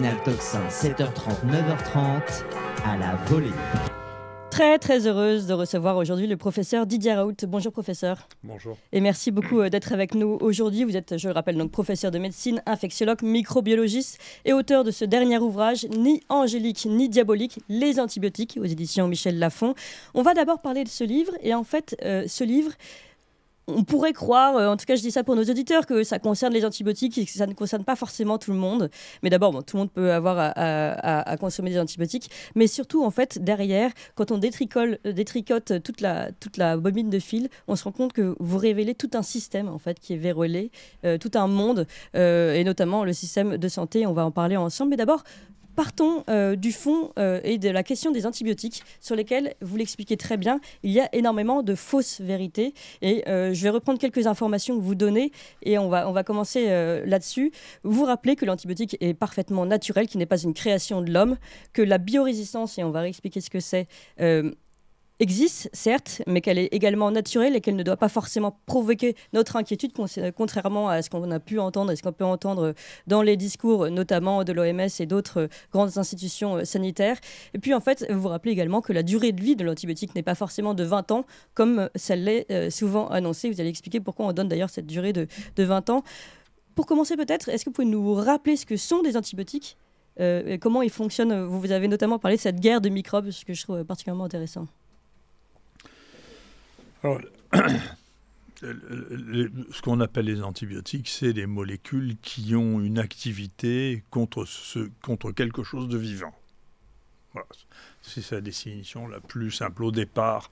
matinale Toxin, 7h30, 9h30, à la volée. Très très heureuse de recevoir aujourd'hui le professeur Didier Raoult. Bonjour professeur. Bonjour. Et merci beaucoup euh, d'être avec nous aujourd'hui. Vous êtes, je le rappelle, donc professeur de médecine, infectiologue, microbiologiste et auteur de ce dernier ouvrage, Ni angélique ni diabolique, les antibiotiques, aux éditions Michel Lafon. On va d'abord parler de ce livre et en fait, euh, ce livre on pourrait croire, euh, en tout cas je dis ça pour nos auditeurs, que ça concerne les antibiotiques et que ça ne concerne pas forcément tout le monde. Mais d'abord, tout le monde peut avoir à, consommer des antibiotiques. Mais surtout, en fait, derrière, quand on euh, détricote toute la, bobine de fil, on se rend compte que vous révélez tout un système, en fait, qui est vérolé, euh, tout un monde, et notamment le système de santé. On va en parler ensemble. Mais d'abord, partons euh, du fond euh, et de la question des antibiotiques, sur lesquels, vous l'expliquez très bien, il y a énormément de fausses vérités. Et euh, je vais reprendre quelques informations que vous donnez et on va, on va commencer là-dessus. Vous rappelez que l'antibiotique est parfaitement naturel, qu'il n'est pas une création de l'homme, que la biorésistance, et on va réexpliquer ce que c'est, existe, certes, mais qu'elle est également naturelle et qu'elle ne doit pas forcément provoquer notre inquiétude, euh, contrairement à ce qu'on a pu entendre et ce qu'on peut entendre euh, dans les discours, euh, notamment de l'OMS et d'autres grandes institutions sanitaires. Et puis, en fait, vous vous rappelez également que la durée de vie de l'antibiotique n'est pas forcément de 20 ans, comme ça l'est souvent annoncé. Vous allez expliquer pourquoi on donne d'ailleurs cette durée de, 20 ans. Pour commencer, peut-être, est-ce que vous pouvez nous rappeler ce que sont des antibiotiques et comment ils fonctionnent Vous avez notamment parlé de cette guerre de microbes, ce que je trouve particulièrement intéressant. Alors, ce qu'on appelle les antibiotiques, c'est des molécules qui ont une activité contre, contre quelque chose de vivant. C'est sa définition la plus simple. Au départ,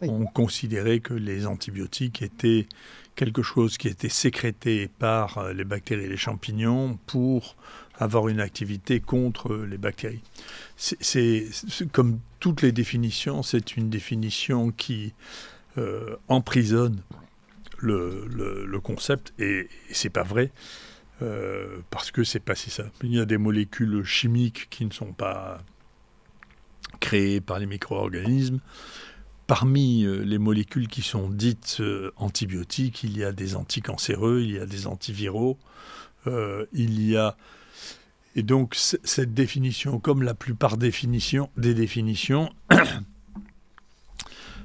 on considérait que les antibiotiques étaient quelque chose qui était sécrété par euh, les bactéries et les champignons pour avoir une activité contre euh, les bactéries. C'est comme toutes les définitions, c'est une définition qui euh, emprisonne le, concept et, c'est pas vrai. Euh, parce que c'est pas si simple. Il y a des molécules chimiques qui ne sont pas créées par les micro-organismes. Parmi euh, les molécules qui sont dites antibiotiques, il y a des anticancéreux, il y a des antiviraux, il y a et donc cette définition, comme la plupart des définitions,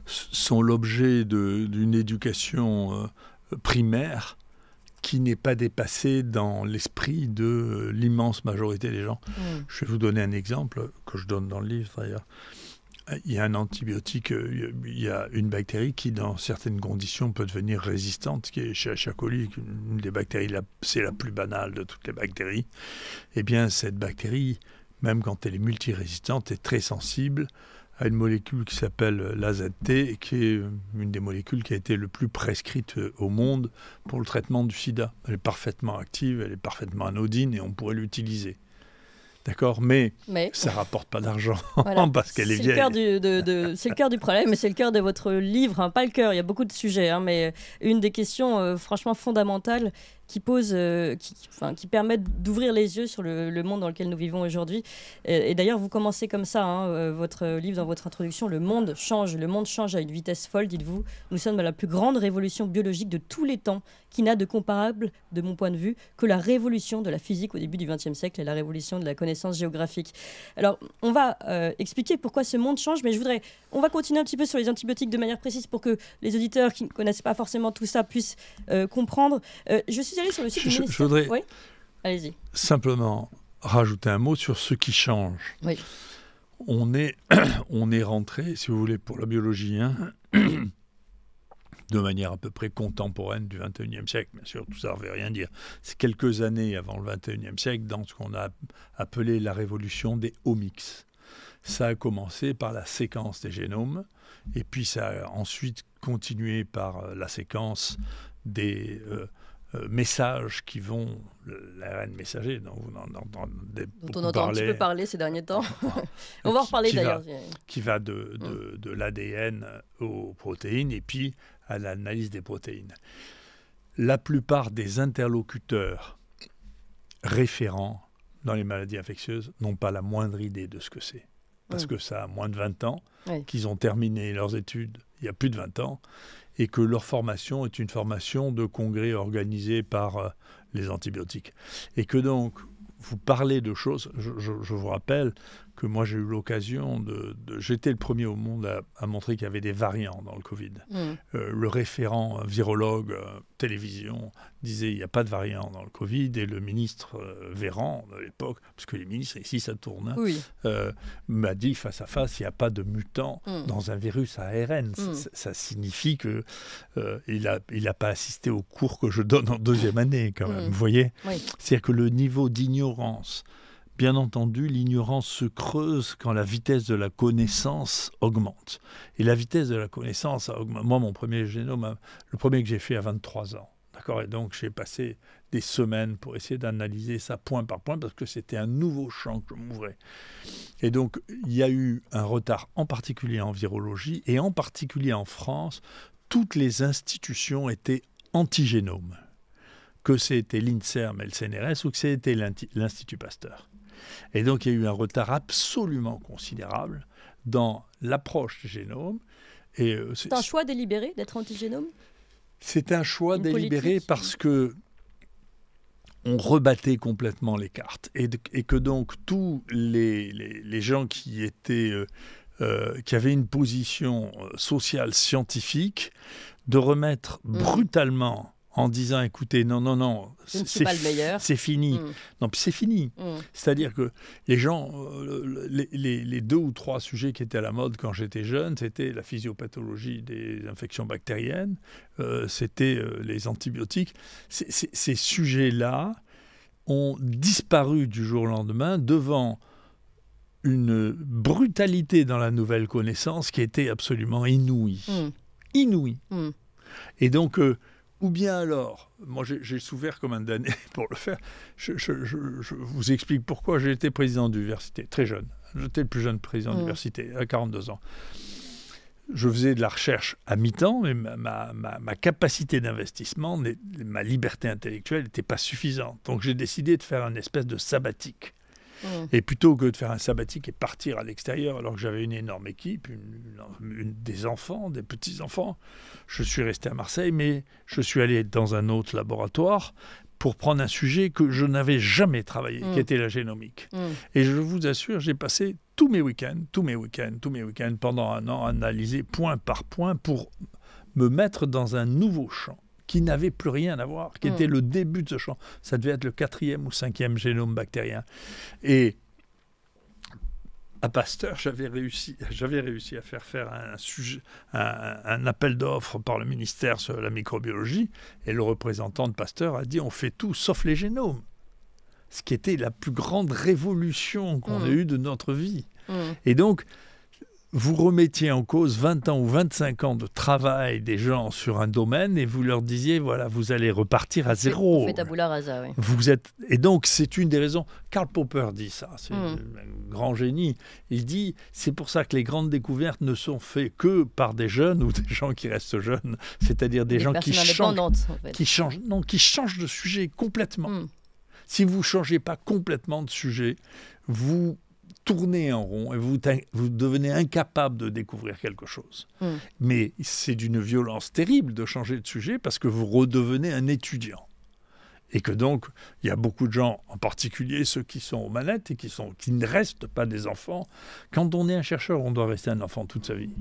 sont l'objet d'une éducation euh, primaire qui n'est pas dépassée dans l'esprit de euh, l'immense majorité des gens. Mm. Je vais vous donner un exemple que je donne dans le livre d'ailleurs. Il y a un antibiotique, euh, il y a une bactérie qui, dans certaines conditions, peut devenir résistante, qui est chez H. une des bactéries, c'est la plus banale de toutes les bactéries. Eh bien, cette bactérie, même quand elle est multirésistante, est très sensible à une molécule qui s'appelle l'AZT, qui est euh, une des molécules qui a été le plus prescrite euh, au monde pour le traitement du sida. Elle est parfaitement active, elle est parfaitement anodine et on pourrait l'utiliser. D'accord mais, mais, ça rapporte pas d'argent parce qu'elle est, vieille. c'est le cœur du problème, mais c'est le cœur de votre livre, hein. pas le cœur. Il y a beaucoup de sujets, hein, mais une des questions euh, franchement fondamentales, euh, qui qui, enfin, qui, permettent d'ouvrir les yeux sur le, monde dans lequel nous vivons aujourd'hui. Et, d'ailleurs, vous commencez comme ça, hein, euh, votre livre dans votre introduction, Le monde change, le monde change à une vitesse folle, dites-vous. Nous sommes dans la plus grande révolution biologique de tous les temps, qui n'a de comparable, de mon point de vue, que la révolution de la physique au début du XXe siècle et la révolution de la connaissance géographique. Alors, on va euh, expliquer pourquoi ce monde change, mais je voudrais, on va continuer un petit peu sur les antibiotiques de manière précise pour que les auditeurs qui ne connaissent pas forcément tout ça puissent comprendre. je suis je, voudrais simplement rajouter un mot sur ce qui change. On est, on est rentré, si vous voulez, pour la biologie, hein, de manière à peu près contemporaine du 21e siècle. Bien sûr, tout ça ne veut rien dire. C'est quelques années avant le 21e siècle dans ce qu'on a appelé la révolution des omics. Ça a commencé par la séquence des génomes, et puis ça a ensuite continué par euh, la séquence des, euh, euh, messages qui vont, la messager dont, vous, on entend un petit peu parler ces derniers temps, on va en reparler d'ailleurs, qui va de, mm. de, l'ADN aux protéines et puis à l'analyse des protéines. La plupart des interlocuteurs référents dans les maladies infectieuses n'ont pas la moindre idée de ce que c'est. Parce mm. que ça a moins de 20 ans, qu'ils ont terminé leurs études il y a plus de 20 ans, et que leur formation est une formation de congrès organisée par euh, les antibiotiques. Et que donc, vous parlez de choses, je, vous rappelle que moi j'ai eu l'occasion de, J'étais le premier au monde à, montrer qu'il y avait des variants dans le Covid. Mm. Euh, le référent virologue euh, télévision disait il n'y a pas de variant dans le Covid et le ministre euh, Véran à l'époque, parce que les ministres ici ça tourne, hein, m'a dit face à face il n'y a pas de mutant mm. dans un virus à ARN. Mm. Ça, signifie que il n'a il a pas assisté au cours que je donne en deuxième année quand même. Vous voyez, c'est-à-dire que le niveau d'ignorance Bien entendu, l'ignorance se creuse quand la vitesse de la connaissance augmente. Et la vitesse de la connaissance augmenté. Moi, mon premier génome, le premier que j'ai fait à 23 ans. D'accord Et donc, j'ai passé des semaines pour essayer d'analyser ça point par point parce que c'était un nouveau champ que je m'ouvrais. Et donc, il y a eu un retard en particulier en virologie et en particulier en France. Toutes les institutions étaient antigénomes. Que c'était l'INSERM et le CNRS ou que c'était l'Institut Pasteur. Et donc il y a eu un retard absolument considérable dans l'approche du génome. Et euh, c'est un choix délibéré d'être antigénome C'est un choix délibéré parce que on rebattait complètement les cartes et, que donc tous les, les, gens qui étaient euh, euh, qui avaient une position sociale scientifique de remettre mm. brutalement en disant écoutez, non, non, non, c'est fini. Mm. Non, Non, c'est fini. Mm. C'est-à-dire que les gens, euh, les, deux ou trois sujets qui étaient à la mode quand j'étais jeune, c'était la physiopathologie des infections bactériennes, euh, c'était euh, les antibiotiques. ces sujets-là ont disparu du jour au lendemain devant une brutalité dans la nouvelle connaissance qui était absolument inouïe. Mm. Inouïe. Et donc, ou bien alors, moi j'ai souffert comme un damné pour le faire, je, vous explique pourquoi j'ai été président d'université, très jeune. J'étais le plus jeune président mm. d'université, à 42 ans. Je faisais de la recherche à mi-temps, mais ma, ma capacité d'investissement, ma liberté intellectuelle n'était pas suffisante. Donc j'ai décidé de faire un espèce de sabbatique. Mm. Et plutôt que de faire un sabbatique et partir à l'extérieur, alors que j'avais une énorme équipe, des enfants, des petits-enfants, je suis resté à Marseille, mais je suis allé dans un autre laboratoire pour prendre un sujet que je n'avais jamais travaillé, qui mm. était la génomique. Mm. Et je vous assure, j'ai passé tous mes week-ends, tous mes week-ends, tous mes week-ends pendant un an analysé point par point pour me mettre dans un nouveau champ qui n'avait plus rien à voir, qui hmm. était le début de ce champ. Ça devait être le quatrième ou cinquième génome bactérien. Et à Pasteur, j'avais réussi, j'avais réussi à faire faire un, appel d'offres par le ministère sur la microbiologie, et le représentant de Pasteur a dit on fait tout sauf les génomes, ce qui était la plus grande révolution qu'on hmm. ait eue de notre vie. Hmm. Et donc, vous remettiez en cause 20 ans ou 25 ans de travail des gens sur un domaine et vous leur disiez, voilà, vous allez repartir à zéro. Vous rasa, oui. Vous êtes... Et donc, c'est une des raisons. Karl Popper dit ça, c'est hmm. un grand génie. Il dit, c'est pour ça que les grandes découvertes ne sont faites que par des jeunes ou des gens qui restent jeunes, c'est-à-dire des, gens qui changent, qui, changent, non, qui changent de sujet complètement. Hmm. Si vous ne changez pas complètement de sujet, vous tournez en rond et vous, vous devenez incapable de découvrir quelque chose. Hmm. Mais c'est d'une violence terrible de changer de sujet parce que vous redevenez un étudiant. Et que donc, il y a beaucoup de gens, en particulier ceux qui sont aux manettes et qui, sont, qui ne restent pas des enfants. Quand on est un chercheur, on doit rester un enfant toute sa vie.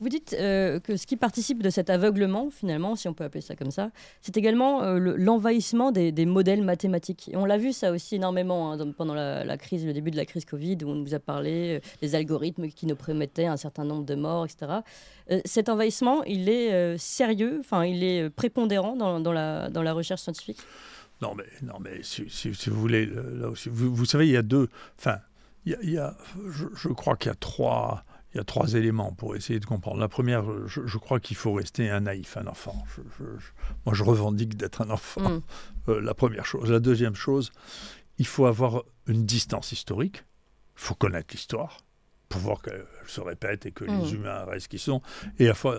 Vous dites euh, que ce qui participe de cet aveuglement, finalement, si on peut appeler ça comme ça, c'est également euh, l'envahissement des, modèles mathématiques. on l'a vu ça aussi énormément hein, pendant la, crise, le début de la crise Covid, où on nous a parlé euh, des algorithmes qui nous promettaient un certain nombre de morts, etc. cet envahissement, il est sérieux, enfin, il est prépondérant dans, la, dans la recherche scientifique non mais, non, mais si, vous voulez, là aussi, vous, savez, il y a deux. Enfin, il y a, je, crois qu'il y a trois il y a trois éléments pour essayer de comprendre. La première, je, crois qu'il faut rester un naïf, un enfant. moi, je revendique d'être un enfant. Mm. Euh, la première chose. La deuxième chose, il faut avoir une distance historique. Il faut connaître l'histoire pour voir qu'elle se répète et que les mm. humains restent qui sont. Et il faut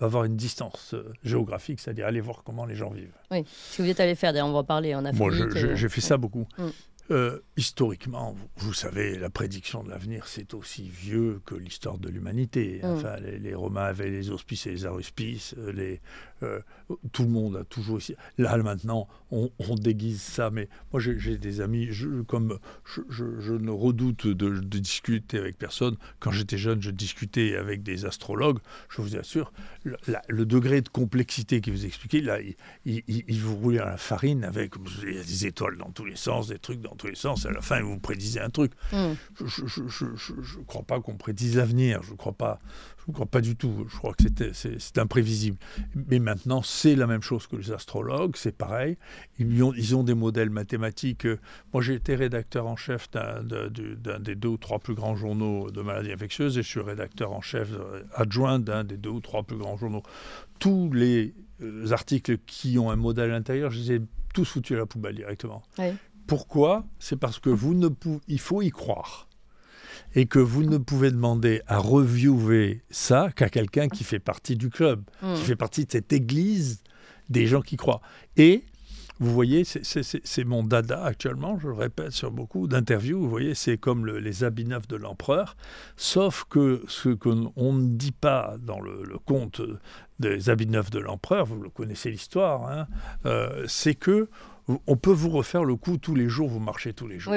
avoir une distance euh, géographique, c'est-à-dire aller voir comment les gens vivent. Oui, si vous êtes allé faire, on va en parler. En Afrique, Moi, euh, j'ai fait ça beaucoup. Mm. Euh, historiquement, vous, savez, la prédiction de l'avenir, c'est aussi vieux que l'histoire de l'humanité. Mmh. Enfin, les, Romains avaient les auspices et les aruspices, euh, les, euh, tout le monde a toujours aussi. Là, maintenant, on, déguise ça, mais moi, j'ai des amis, comme je, ne redoute de, discuter avec personne. Quand j'étais jeune, je discutais avec des astrologues. Je vous assure, le, degré de complexité qu'ils vous expliquaient, là, ils vous roulaient à la farine avec des étoiles dans tous les sens, des trucs dans tous les sens. À la fin, vous prédisaient un truc. Hmm. Je ne crois pas qu'on prédise l'avenir. Je ne crois pas pas du tout, je crois que c'était, c'est, imprévisible. Mais maintenant, c'est la même chose que les astrologues, c'est pareil. Ils ont, ils ont des modèles mathématiques. Euh, moi, j'ai été rédacteur en chef d'un, des deux ou trois plus grands journaux de maladies infectieuses et je suis rédacteur en chef euh, adjoint d'un des deux ou trois plus grands journaux. Tous les euh, articles qui ont un modèle intérieur, je les ai tous foutus à la poubelle directement. Pourquoi C'est parce que vous ne il faut y croire et que vous ne pouvez demander à reviewer ça qu'à quelqu'un qui fait partie du club, qui hmm. fait partie de cette église des gens qui croient. Et vous voyez, c'est mon dada actuellement, je le répète sur beaucoup d'interviews, vous voyez, c'est comme les habits neufs de l'empereur, sauf que ce qu'on ne dit pas dans le, conte des habits neufs de l'empereur, vous le connaissez l'histoire, hein, euh, c'est que on peut vous refaire le coup tous les jours, vous marchez tous les jours.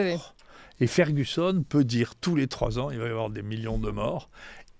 Et Ferguson peut dire tous les trois ans, il va y avoir des millions de morts.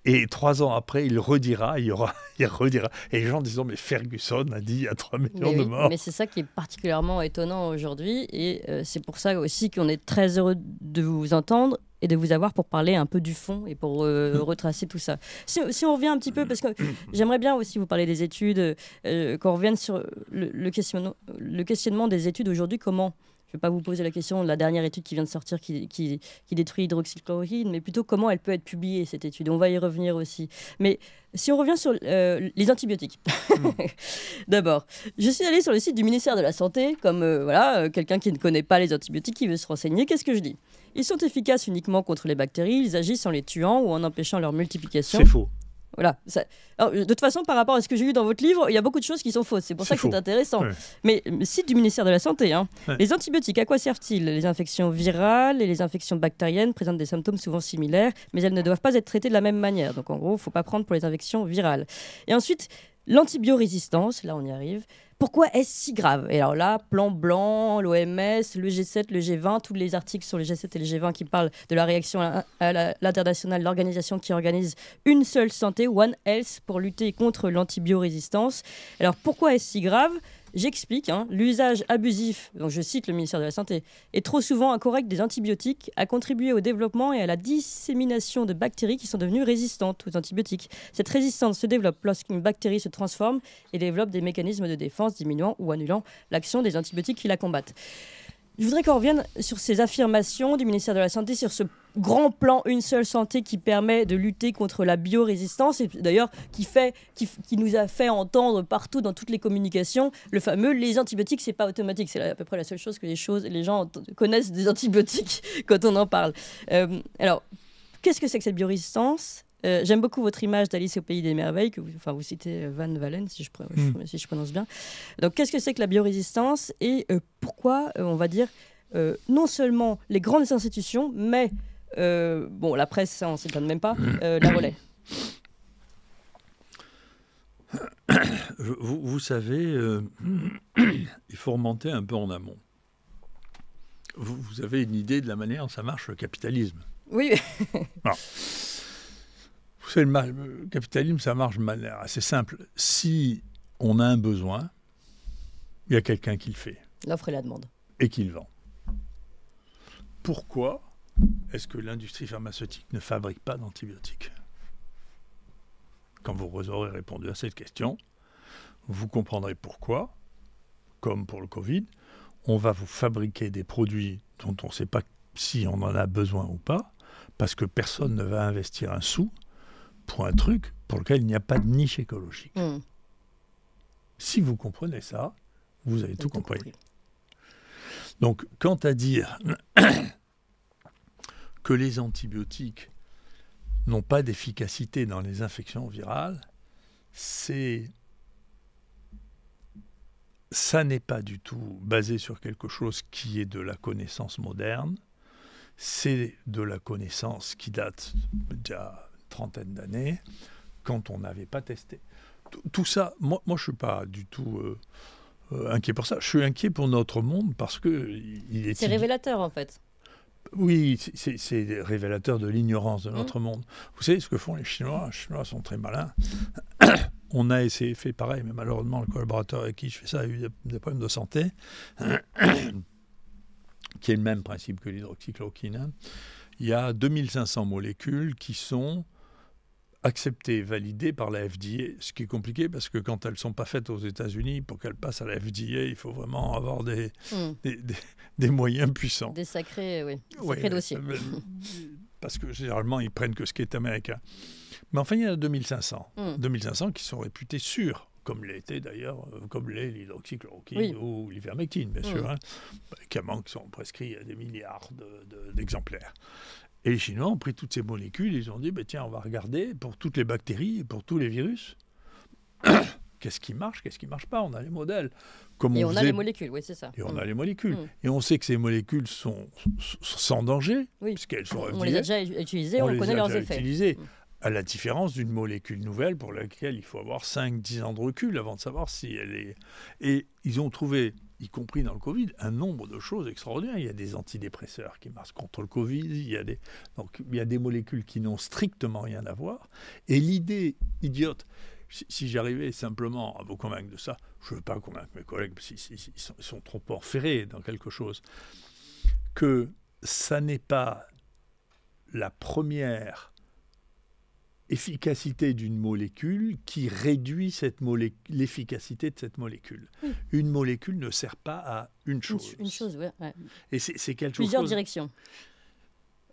Et trois ans après, il redira, il, y aura, il redira. Et les gens disant, mais Ferguson a dit il y a trois millions de morts. Mais c'est ça qui est particulièrement étonnant aujourd'hui. Et euh, c'est pour ça aussi qu'on est très heureux de vous entendre et de vous avoir pour parler un peu du fond et pour euh, retracer tout ça. Si, on revient un petit peu, parce que j'aimerais bien aussi vous parler des études, euh, qu'on revienne sur le, le questionnement des études aujourd'hui, comment je ne vais pas vous poser la question de la dernière étude qui vient de sortir qui, qui, détruit l'hydroxychloroquine, mais plutôt comment elle peut être publiée, cette étude. On va y revenir aussi. Mais si on revient sur euh, les antibiotiques, hmm. d'abord, je suis allée sur le site du ministère de la Santé, comme euh, voilà, euh, quelqu'un qui ne connaît pas les antibiotiques, qui veut se renseigner, qu'est-ce que je dis Ils sont efficaces uniquement contre les bactéries, ils agissent en les tuant ou en empêchant leur multiplication. C'est faux. Voilà. Ça... Euh, de toute façon, par rapport à ce que j'ai lu dans votre livre, il y a beaucoup de choses qui sont fausses. C'est pour ça que c'est intéressant. Mais site du ministère de la Santé, hein. les antibiotiques, à quoi servent-ils Les infections virales et les infections bactériennes présentent des symptômes souvent similaires, mais elles ne doivent pas être traitées de la même manière. Donc en gros, il ne faut pas prendre pour les infections virales. Et ensuite, l'antibiorésistance, là on y arrive. Pourquoi est-ce si grave Et alors là, plan blanc, l'OMS, le G7, le G20, tous les articles sur le G7 et le G20 qui parlent de la réaction à l'international, l'organisation qui organise une seule santé, One Health, pour lutter contre l'antibiorésistance. Alors pourquoi est-ce si grave J'explique, hein. l'usage abusif, dont je cite le ministère de la Santé, est trop souvent incorrect des antibiotiques a contribué au développement et à la dissémination de bactéries qui sont devenues résistantes aux antibiotiques. Cette résistance se développe lorsqu'une bactérie se transforme et développe des mécanismes de défense diminuant ou annulant l'action des antibiotiques qui la combattent. Je voudrais qu'on revienne sur ces affirmations du ministère de la Santé, sur ce grand plan Une seule santé qui permet de lutter contre la biorésistance et d'ailleurs qui, fait, qui, nous a fait entendre partout dans toutes les communications le fameux les antibiotiques, c'est pas automatique. C'est à peu près la seule chose que les, choses, les gens connaissent des antibiotiques quand on en parle. Euh, alors, qu'est-ce que c'est que cette biorésistance euh, j'aime beaucoup votre image d'Alice au pays des merveilles, que vous, enfin, vous citez euh, Van Valen, si je, hmm. si prononce bien. Donc, qu'est-ce que c'est que la biorésistance et euh, pourquoi, on va dire, non seulement les grandes institutions, mais, bon, la presse, ça, on ne s'étonne même pas, hmm. la relais vous, savez, il faut remonter un peu en amont. Vous, vous, avez une idée de la manière dont ça marche le capitalisme. Oui. Alors, ah. Vous savez, le, capitalisme, ça marche mal. manière assez simple. Si on a un besoin, il y a quelqu'un qui le fait. L'offre et la demande. Et qui le vend. Pourquoi est-ce que l'industrie pharmaceutique ne fabrique pas d'antibiotiques Quand vous aurez répondu à cette question, vous comprendrez pourquoi, comme pour le Covid, on va vous fabriquer des produits dont on ne sait pas si on en a besoin ou pas, parce que personne ne va investir un sou pour un truc pour lequel il n'y a pas de niche écologique. Hmm. Si vous comprenez ça, vous avez tout, compris. Donc, quant à dire que les antibiotiques n'ont pas d'efficacité dans les infections virales, c'est ça n'est pas du tout basé sur quelque chose qui est de la connaissance moderne, c'est de la connaissance qui date déjà trentaine d'années quand on n'avait pas testé. tout ça, moi, je ne suis pas du tout euh, euh, inquiet pour ça. Je suis inquiet pour notre monde parce que il est. C'est révélateur en fait. Oui, c'est révélateur de l'ignorance de mmh. notre monde. Vous savez ce que font les Chinois Les Chinois sont très malins. on a essayé, fait pareil, mais malheureusement, le collaborateur avec qui je fais ça a eu des problèmes de santé, qui est le même principe que l'hydroxychloroquine. Hein. Il y a 2500 molécules qui sont acceptées, validées par la FDA, ce qui est compliqué parce que quand elles ne sont pas faites aux États-Unis, pour qu'elles passent à la FDA, il faut vraiment avoir hmm. des, des, moyens puissants. Des sacrés, euh, oui, sacrés euh, dossiers. parce que généralement, ils prennent que ce qui est américain. Mais enfin, il y en a 2500. 2500 hmm. qui sont réputés sûrs comme l'était d'ailleurs, euh, comme l'est l'hydroxychloroquine ou l'ivermectine, bien hmm. sûr, hein, qui hein, sont prescrits à des milliards d'exemplaires. Et les Chinois ont pris toutes ces molécules, ils ont dit, bah, tiens, on va regarder pour toutes les bactéries et pour tous les virus. qu'est-ce qui marche, qu'est-ce qui ne marche pas On a les modèles. Comme et on, a les molécules, oui, c'est ça. Et on a les molécules. Mm. Et on sait que ces molécules sont sans danger, parce puisqu'elles sont On les a déjà utilisées, on, on les connaît a leurs déjà effets. Utilisées. Mm. À la différence d'une molécule nouvelle pour laquelle il faut avoir 5-10 ans de recul avant de savoir si elle est. Et ils ont trouvé y compris dans le Covid, un nombre de choses extraordinaires. Il y a des antidépresseurs qui marchent contre le Covid, il y a des, donc, il y des molécules qui n'ont strictement rien à voir. Et l'idée idiote, si, j'arrivais simplement à vous convaincre de ça, je ne veux pas convaincre mes collègues, parce qu'ils sont, sont, trop enferrés dans quelque chose, que ça n'est pas la première efficacité d'une molécule qui réduit l'efficacité de cette molécule. Une molécule ne sert pas à une chose. Une, chose, oui. Et c'est quelque Plusieurs chose. directions.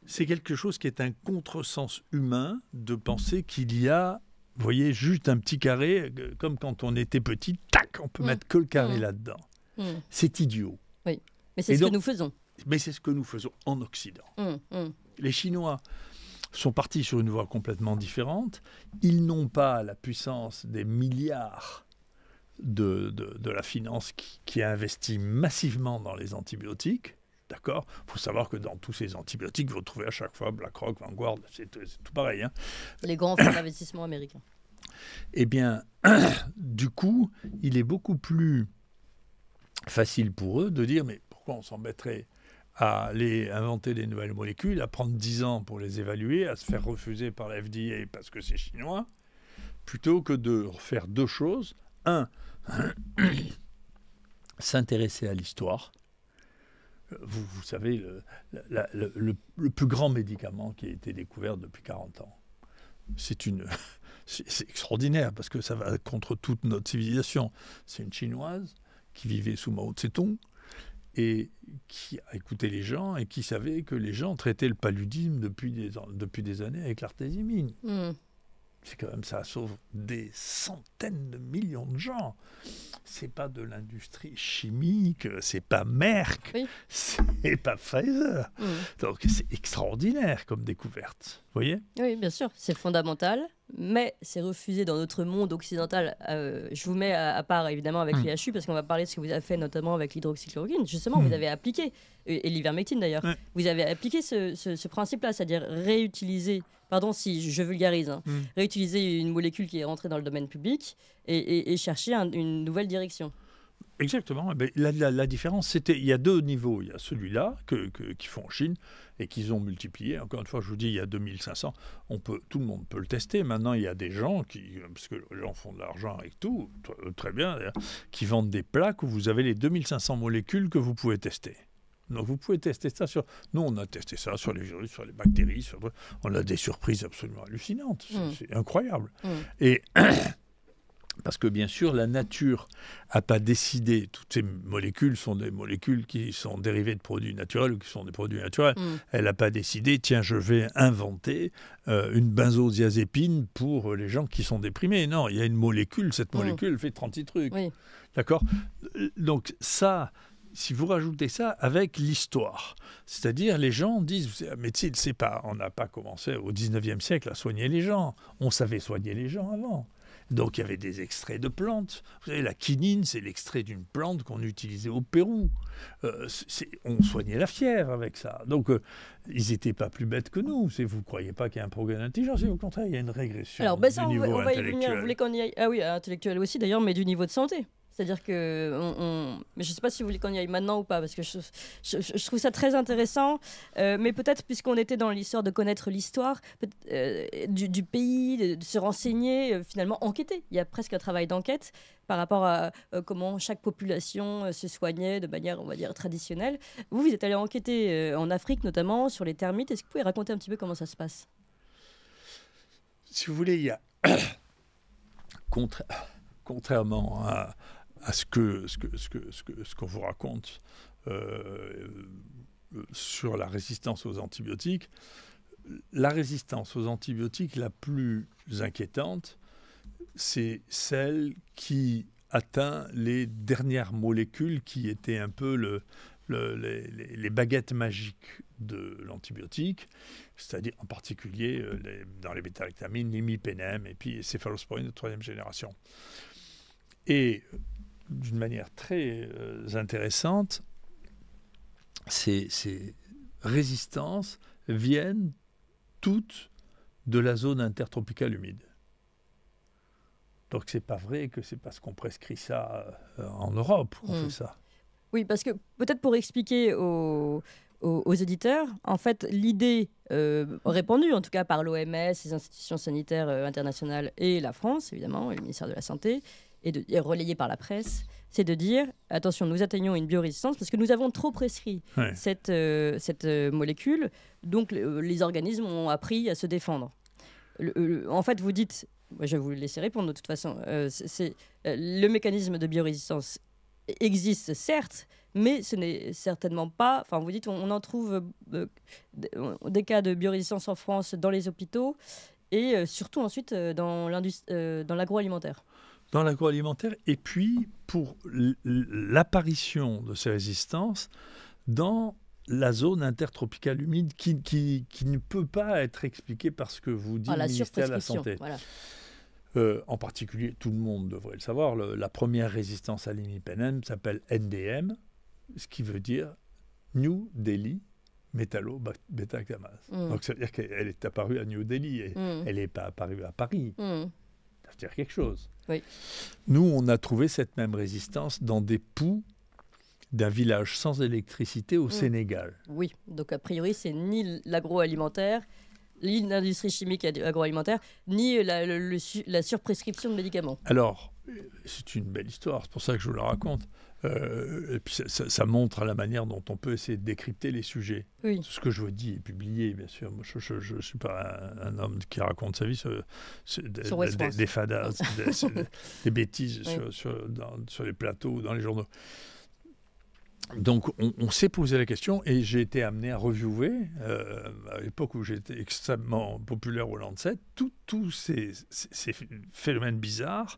C'est quelque chose qui est un contresens humain de penser qu'il y a, vous voyez, juste un petit carré, comme quand on était petit, tac, on peut mm. mettre que le carré mm. là-dedans. Mm. C'est idiot. Oui, mais c'est ce que nous faisons. Mais c'est ce que nous faisons en Occident. Les Chinois, sont partis sur une voie complètement différente. Ils n'ont pas la puissance des milliards de, la finance qui, qui investit massivement dans les antibiotiques. D'accord Il faut savoir que dans tous ces antibiotiques, vous retrouvez à chaque fois BlackRock, Vanguard, c'est tout, pareil. Hein. Les grands fonds d'investissement américains. Eh bien, du coup, il est beaucoup plus facile pour eux de dire mais pourquoi on s'embêterait à inventer des nouvelles molécules, à prendre 10 ans pour les évaluer, à se faire refuser par la FDA parce que c'est chinois, plutôt que de faire deux choses. Un, s'intéresser à l'histoire. Vous, savez, le, plus grand médicament qui a été découvert depuis 40 ans. C'est une... C'est extraordinaire parce que ça va contre toute notre civilisation. C'est une chinoise qui vivait sous Mao Tse-tung, et qui écouté les gens et qui savait que les gens traitaient le paludisme depuis des, depuis des années avec l'artésimine. Hmm. C'est quand même ça sauve des centaines de millions de gens. C'est pas de l'industrie chimique, c'est pas Merck, ce c'est pas Pfizer. Hmm. Donc c'est extraordinaire comme découverte. Vous voyez Oui, bien sûr, c'est fondamental mais c'est refusé dans notre monde occidental. Euh, je vous mets à, part évidemment avec hmm. l'IHU parce qu'on va parler de ce que vous avez fait notamment avec l'hydroxychloroquine. Justement, vous hmm. avez appliqué, et, l'ivermectine d'ailleurs, vous avez appliqué ce, principe-là, c'est-à-dire réutiliser, pardon si je vulgarise, hein, hmm. réutiliser une molécule qui est rentrée dans le domaine public et, chercher une nouvelle direction. Exactement. Eh ben, la, différence, c'était il y a deux niveaux. Il y a celui-là que, que, qu'ils font en Chine et qu'ils ont multiplié. Encore une fois, je vous dis, il y a 2500. On peut, tout le monde peut le tester. Maintenant, il y a des gens qui, parce que les gens font de l'argent avec tout, euh, très bien, qui vendent des plaques où vous avez les 2500 molécules que vous pouvez tester. Donc vous pouvez tester ça sur. Nous, on a testé ça sur les virus, sur les bactéries. Sur... On a des surprises absolument hallucinantes. C'est, mmh. incroyable. Mmh. Et. parce que bien sûr la nature n'a pas décidé, toutes ces molécules sont des molécules qui sont dérivées de produits naturels ou qui sont des produits naturels, mm. elle n'a pas décidé, tiens je vais inventer euh, une benzodiazépine pour les gens qui sont déprimés. Non, il y a une molécule, cette mm. molécule fait 36 trucs. D'accord Donc ça, si vous rajoutez ça avec l'histoire, c'est-à-dire les gens disent, mais médecine, pas, on n'a pas commencé au 19e siècle à soigner les gens, on savait soigner les gens avant. Donc il y avait des extraits de plantes. Vous savez, la quinine, c'est l'extrait d'une plante qu'on utilisait au Pérou. Euh, on soignait la fièvre avec ça. Donc euh, ils n'étaient pas plus bêtes que nous. Vous ne croyez pas qu'il y a un progrès d'intelligence, au contraire, il y a une régression. Alors, ben niveau va, Vous voulez qu'on y Ah oui, intellectuel aussi d'ailleurs, mais du niveau de santé. C'est-à-dire que on, je ne sais pas si vous voulez qu'on y aille maintenant ou pas, parce que je, trouve ça très intéressant. Euh, mais peut-être, puisqu'on était dans l'histoire de connaître l'histoire euh, du, pays, de, se renseigner, euh, finalement enquêter. Il y a presque un travail d'enquête par rapport à comment chaque population se soignait de manière, on va dire, traditionnelle. Vous, vous êtes allé enquêter en Afrique, notamment sur les termites. Est-ce que vous pouvez raconter un petit peu comment ça se passe Si vous voulez, il y a. Contrairement à à ce que ce qu'on que, ce que, ce qu'on vous raconte euh, sur la résistance aux antibiotiques. La résistance aux antibiotiques la plus inquiétante, c'est celle qui atteint les dernières molécules qui étaient un peu les, baguettes magiques de l'antibiotique, c'est-à-dire en particulier euh, dans les bêta-lactamines, et puis céphalosporines de troisième génération. Et d'une manière très euh, intéressante, ces, résistances viennent toutes de la zone intertropicale humide. Donc c'est pas vrai que c'est parce qu'on prescrit ça euh, en Europe qu'on hmm. fait ça. Oui, parce que peut-être pour expliquer aux, éditeurs, en fait, l'idée euh, répandue, en tout cas par l'OMS, les institutions sanitaires internationales et la France, évidemment, et le ministère de la Santé, et, relayé par la presse, c'est de dire attention, nous atteignons une biorésistance parce que nous avons trop prescrit cette, euh, cette euh, molécule, donc euh, les organismes ont appris à se défendre. en fait, vous dites, je vais vous laisser répondre de toute façon, c'est le mécanisme de biorésistance existe certes, mais ce n'est certainement pas. Enfin, vous dites, on, en trouve des cas de biorésistance en France dans les hôpitaux et surtout ensuite dans l'agroalimentaire dans l'agroalimentaire et puis pour l'apparition de ces résistances dans la zone intertropicale humide qui, ne peut pas être expliquée par ce que vous dites ah, ministère de la Santé. Euh, en particulier, tout le monde devrait le savoir, la première résistance à l'imipenem s'appelle NDM, ce qui veut dire New Delhi métallo beta lactamase hmm. Donc, ça veut dire qu'elle est apparue à New Delhi, et hmm. elle n'est pas apparue à Paris. Hmm. Ça dire quelque chose. Nous, on a trouvé cette même résistance dans des poux d'un village sans électricité au mm. Sénégal. Oui, donc a priori, c'est ni l'agroalimentaire, ni l'industrie chimique agroalimentaire, ni la, la surprescription de médicaments. Alors, c'est une belle histoire, c'est pour ça que je vous la raconte. Euh, et puis ça, ça, montre la manière dont on peut essayer de décrypter les sujets. Tout ce que je vous dis est publié, bien sûr. Moi, je ne suis pas un, homme qui raconte sa vie sur, des, fadas, des, bêtises sur, les plateaux ou dans les journaux. Donc on, s'est posé la question et j'ai été amené à reviewer, euh, à l'époque où j'étais extrêmement populaire au Lancet, tous ces phénomènes bizarres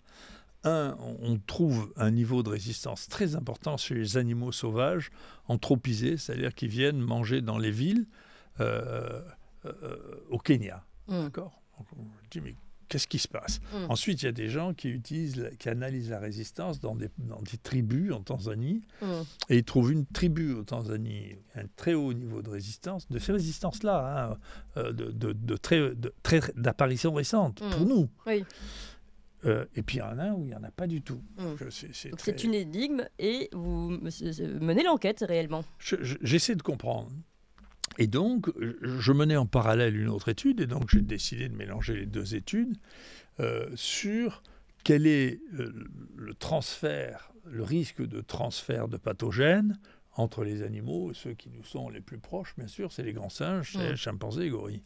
un, on trouve un niveau de résistance très important chez les animaux sauvages, anthropisés, c'est-à-dire qui viennent manger dans les villes euh, euh, au Kenya. Mm. D'accord mais qu'est-ce qui se passe mm. Ensuite, il y a des gens qui, utilisent, qui analysent la résistance dans des, tribus en Tanzanie, mm. et ils trouvent une tribu en Tanzanie, un très haut niveau de résistance, de ces résistances-là, hein, euh, de, très, d'apparition récente, pour nous. Oui. Euh, et puis il y en a un où il n'y en a pas du tout. Mm. C'est une énigme et vous menez l'enquête réellement. J'essaie de comprendre. Et donc, je menais en parallèle une autre étude, et donc j'ai décidé de mélanger les deux études euh, sur quel est euh, le transfert, le risque de transfert de pathogènes entre les animaux, ceux qui nous sont les plus proches, bien sûr, c'est les grands singes, c'est mm. les chimpanzés et gorilles.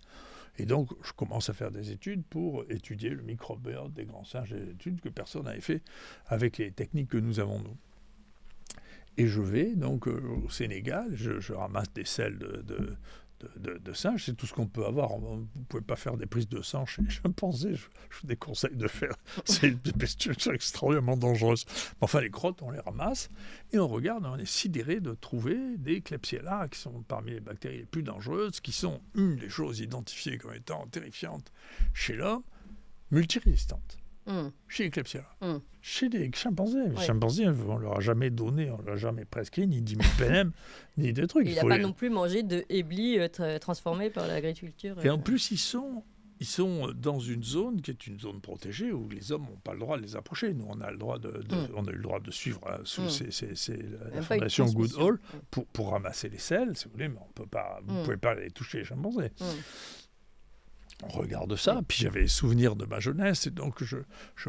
Et donc, je commence à faire des études pour étudier le microbiote des grands singes, des études que personne n'avait fait avec les techniques que nous avons, nous. Et je vais donc euh, au Sénégal, je, ramasse des selles de, de, de, c'est tout ce qu'on peut avoir. vous ne pouvez pas faire des prises de sang chez les chimpanzés. Je, je vous déconseille de faire. C'est des bestioles extraordinairement dangereuses. enfin, les crottes, on les ramasse et on regarde, on est sidéré de trouver des Klebsiella qui sont parmi les bactéries les plus dangereuses, qui sont une des choses identifiées comme étant terrifiantes chez l'homme, multirésistantes. Hmm. chez les hmm. Chez les chimpanzés. Les chimpanzés, on leur a jamais donné, on leur a jamais prescrit, ni 10 PM, ni des trucs. Il n'a pas non plus mangé de éblis euh, transformés transformé par l'agriculture. Et euh. en plus, ils sont ils sont dans une zone qui est une zone protégée où les hommes n'ont pas le droit de les approcher. Nous, on a, le droit de, hmm. on a eu le droit de suivre hein, sous la, fondation Good Hall pour, pour ramasser les sels, si vous voulez, mais on peut pas, vous ne pouvez pas les toucher, les chimpanzés on regarde ça. Puis j'avais les souvenirs de ma jeunesse, et donc je,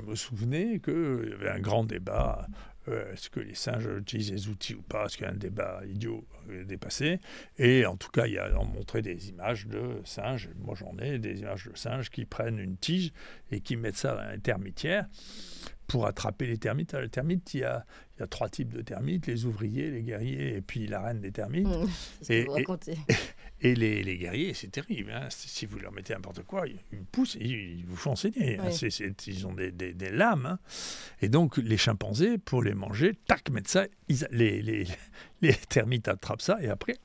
me souvenais qu'il euh, y avait un grand débat. Euh, est-ce que les singes utilisent les outils ou pas Est-ce qu'il y a un débat idiot euh, dépassé Et en tout cas, il y a, montré des images de singes. Moi, j'en ai des images de singes qui prennent une tige et qui mettent ça dans un termitière pour attraper les termites. Ah, les termites, il y, a, il a, trois types de termites les ouvriers, les guerriers et puis la reine des termites. Mmh, et, Et les, les guerriers, c'est terrible. Hein. Si vous leur mettez n'importe quoi, ils poussent, ils, vous font saigner. Hein. ils ont des, des, lames. Hein. Et donc, les chimpanzés, pour les manger, tac, mettent ça. les, les, les, termites attrapent ça et après,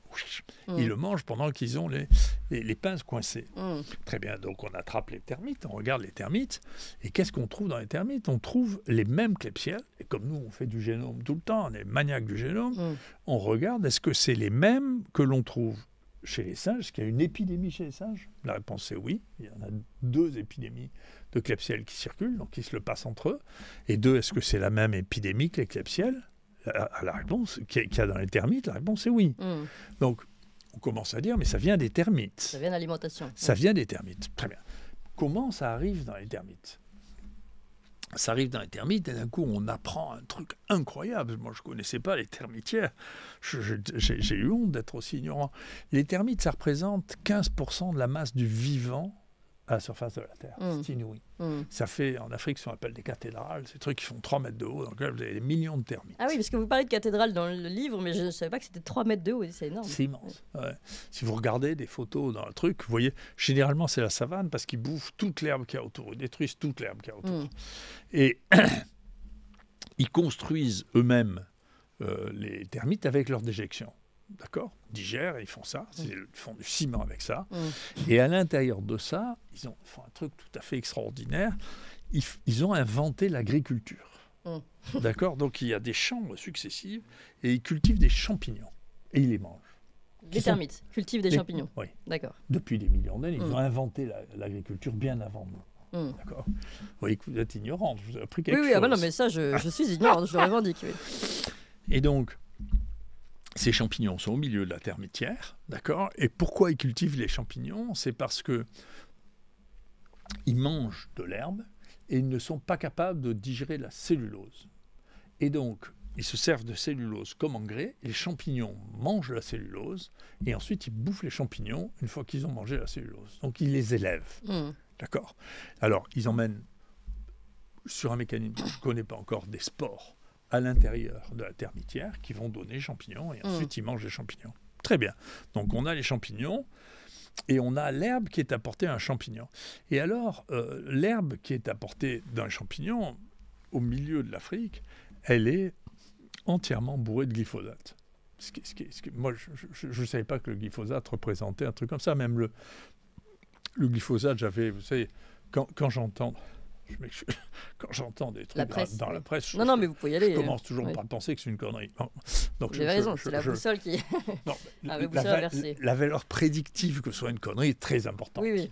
mm. ils le mangent pendant qu'ils ont les, les, pinces coincées. Mm. Très bien. Donc, on attrape les termites, on regarde les termites. Et qu'est-ce qu'on trouve dans les termites On trouve les mêmes clepsielles. Et comme nous, on fait du génome tout le temps, on est maniaque du génome, mm. on regarde est-ce que c'est les mêmes que l'on trouve chez les singes, est-ce qu'il y a une épidémie chez les singes La réponse est oui. Il y en a deux épidémies de clepsiel qui circulent, donc qui se le passent entre eux. Et deux, est-ce que c'est la même épidémie que les la réponse qu'il y a dans les termites, la réponse est oui. Hmm. Donc, on commence à dire, mais ça vient des termites. Ça vient de l'alimentation. Ça vient des termites. Très bien. Comment ça arrive dans les termites ça arrive dans les termites et d'un coup on apprend un truc incroyable. Moi je ne connaissais pas les termitières, j'ai eu honte d'être aussi ignorant. Les termites ça représente 15% de la masse du vivant à la surface de la Terre. Mm. C'est inouï. Mm. Ça fait, en Afrique, ce qu'on appelle des cathédrales, ces trucs qui font 3 mètres de haut, donc là, vous avez des millions de termites. Ah oui, parce que vous parlez de cathédrales dans le livre, mais je ne savais pas que c'était 3 mètres de haut, c'est énorme. C'est immense. Si vous regardez des photos dans le truc, vous voyez, généralement, c'est la savane parce qu'ils bouffent toute l'herbe qu'il y a autour, ils détruisent toute l'herbe qu'il y a autour. Mm. Et ils construisent eux-mêmes euh, les termites avec leurs déjections d'accord Digèrent, ils font ça, ils mm. font du ciment avec ça. Mm. Et à l'intérieur de ça, ils ont, font un truc tout à fait extraordinaire. Ils, ont inventé l'agriculture. Mm. D'accord Donc il y a des chambres successives et ils cultivent des champignons et ils les mangent. Les termites cultivent des champignons. Oui. D'accord. Depuis des millions d'années, ils ont inventé l'agriculture bien avant nous. D'accord. Vous vous êtes ignorante, je vous ai appris quelque Oui, ah bah mais ça, je, suis ignorante, je le revendique. Et donc, ces champignons sont au milieu de la terre d'accord Et pourquoi ils cultivent les champignons C'est parce que ils mangent de l'herbe et ils ne sont pas capables de digérer la cellulose. Et donc, ils se servent de cellulose comme engrais, les champignons mangent la cellulose, et ensuite ils bouffent les champignons une fois qu'ils ont mangé la cellulose. Donc ils les élèvent. Hmm. D'accord Alors, ils emmènent sur un mécanisme que je ne connais pas encore des spores à l'intérieur de la termitière qui vont donner champignons et mm. ensuite ils mangent les champignons. Très bien. Donc on a les champignons et on a l'herbe qui est apportée à un champignon. Et alors, euh, l'herbe qui est apportée d'un champignon au milieu de l'Afrique, elle est entièrement bourrée de glyphosate. moi, je ne savais pas que le glyphosate représentait un truc comme ça. Même le, le glyphosate, j'avais, vous savez, quand, quand j'entends Quand j'entends des trucs dans la presse, je, mais vous pouvez aller, commence toujours pas par penser que c'est une connerie. Donc, raison, c'est la boussole qui. Ah, la, valeur prédictive que ce soit une connerie est très importante. Oui,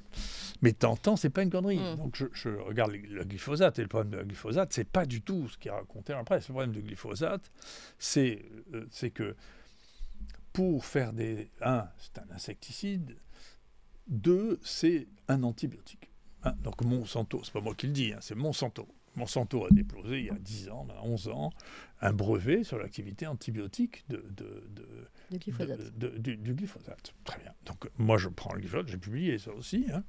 mais t'entends, n'est pas une connerie. Mm. Donc je, regarde le glyphosate et le problème de glyphosate, ce n'est pas du tout ce qui est raconté dans la presse. Le problème du glyphosate, c'est euh, c'est que pour faire des. Un, c'est un insecticide. Deux, c'est un antibiotique. Hein, donc Monsanto, c'est pas moi qui le dis, hein, c'est Monsanto. Monsanto a déposé il y a 10 ans, 11 ans, un brevet sur l'activité antibiotique de, du, glyphosate. Très bien. Donc euh, moi je prends le glyphosate, j'ai publié ça aussi. Hein.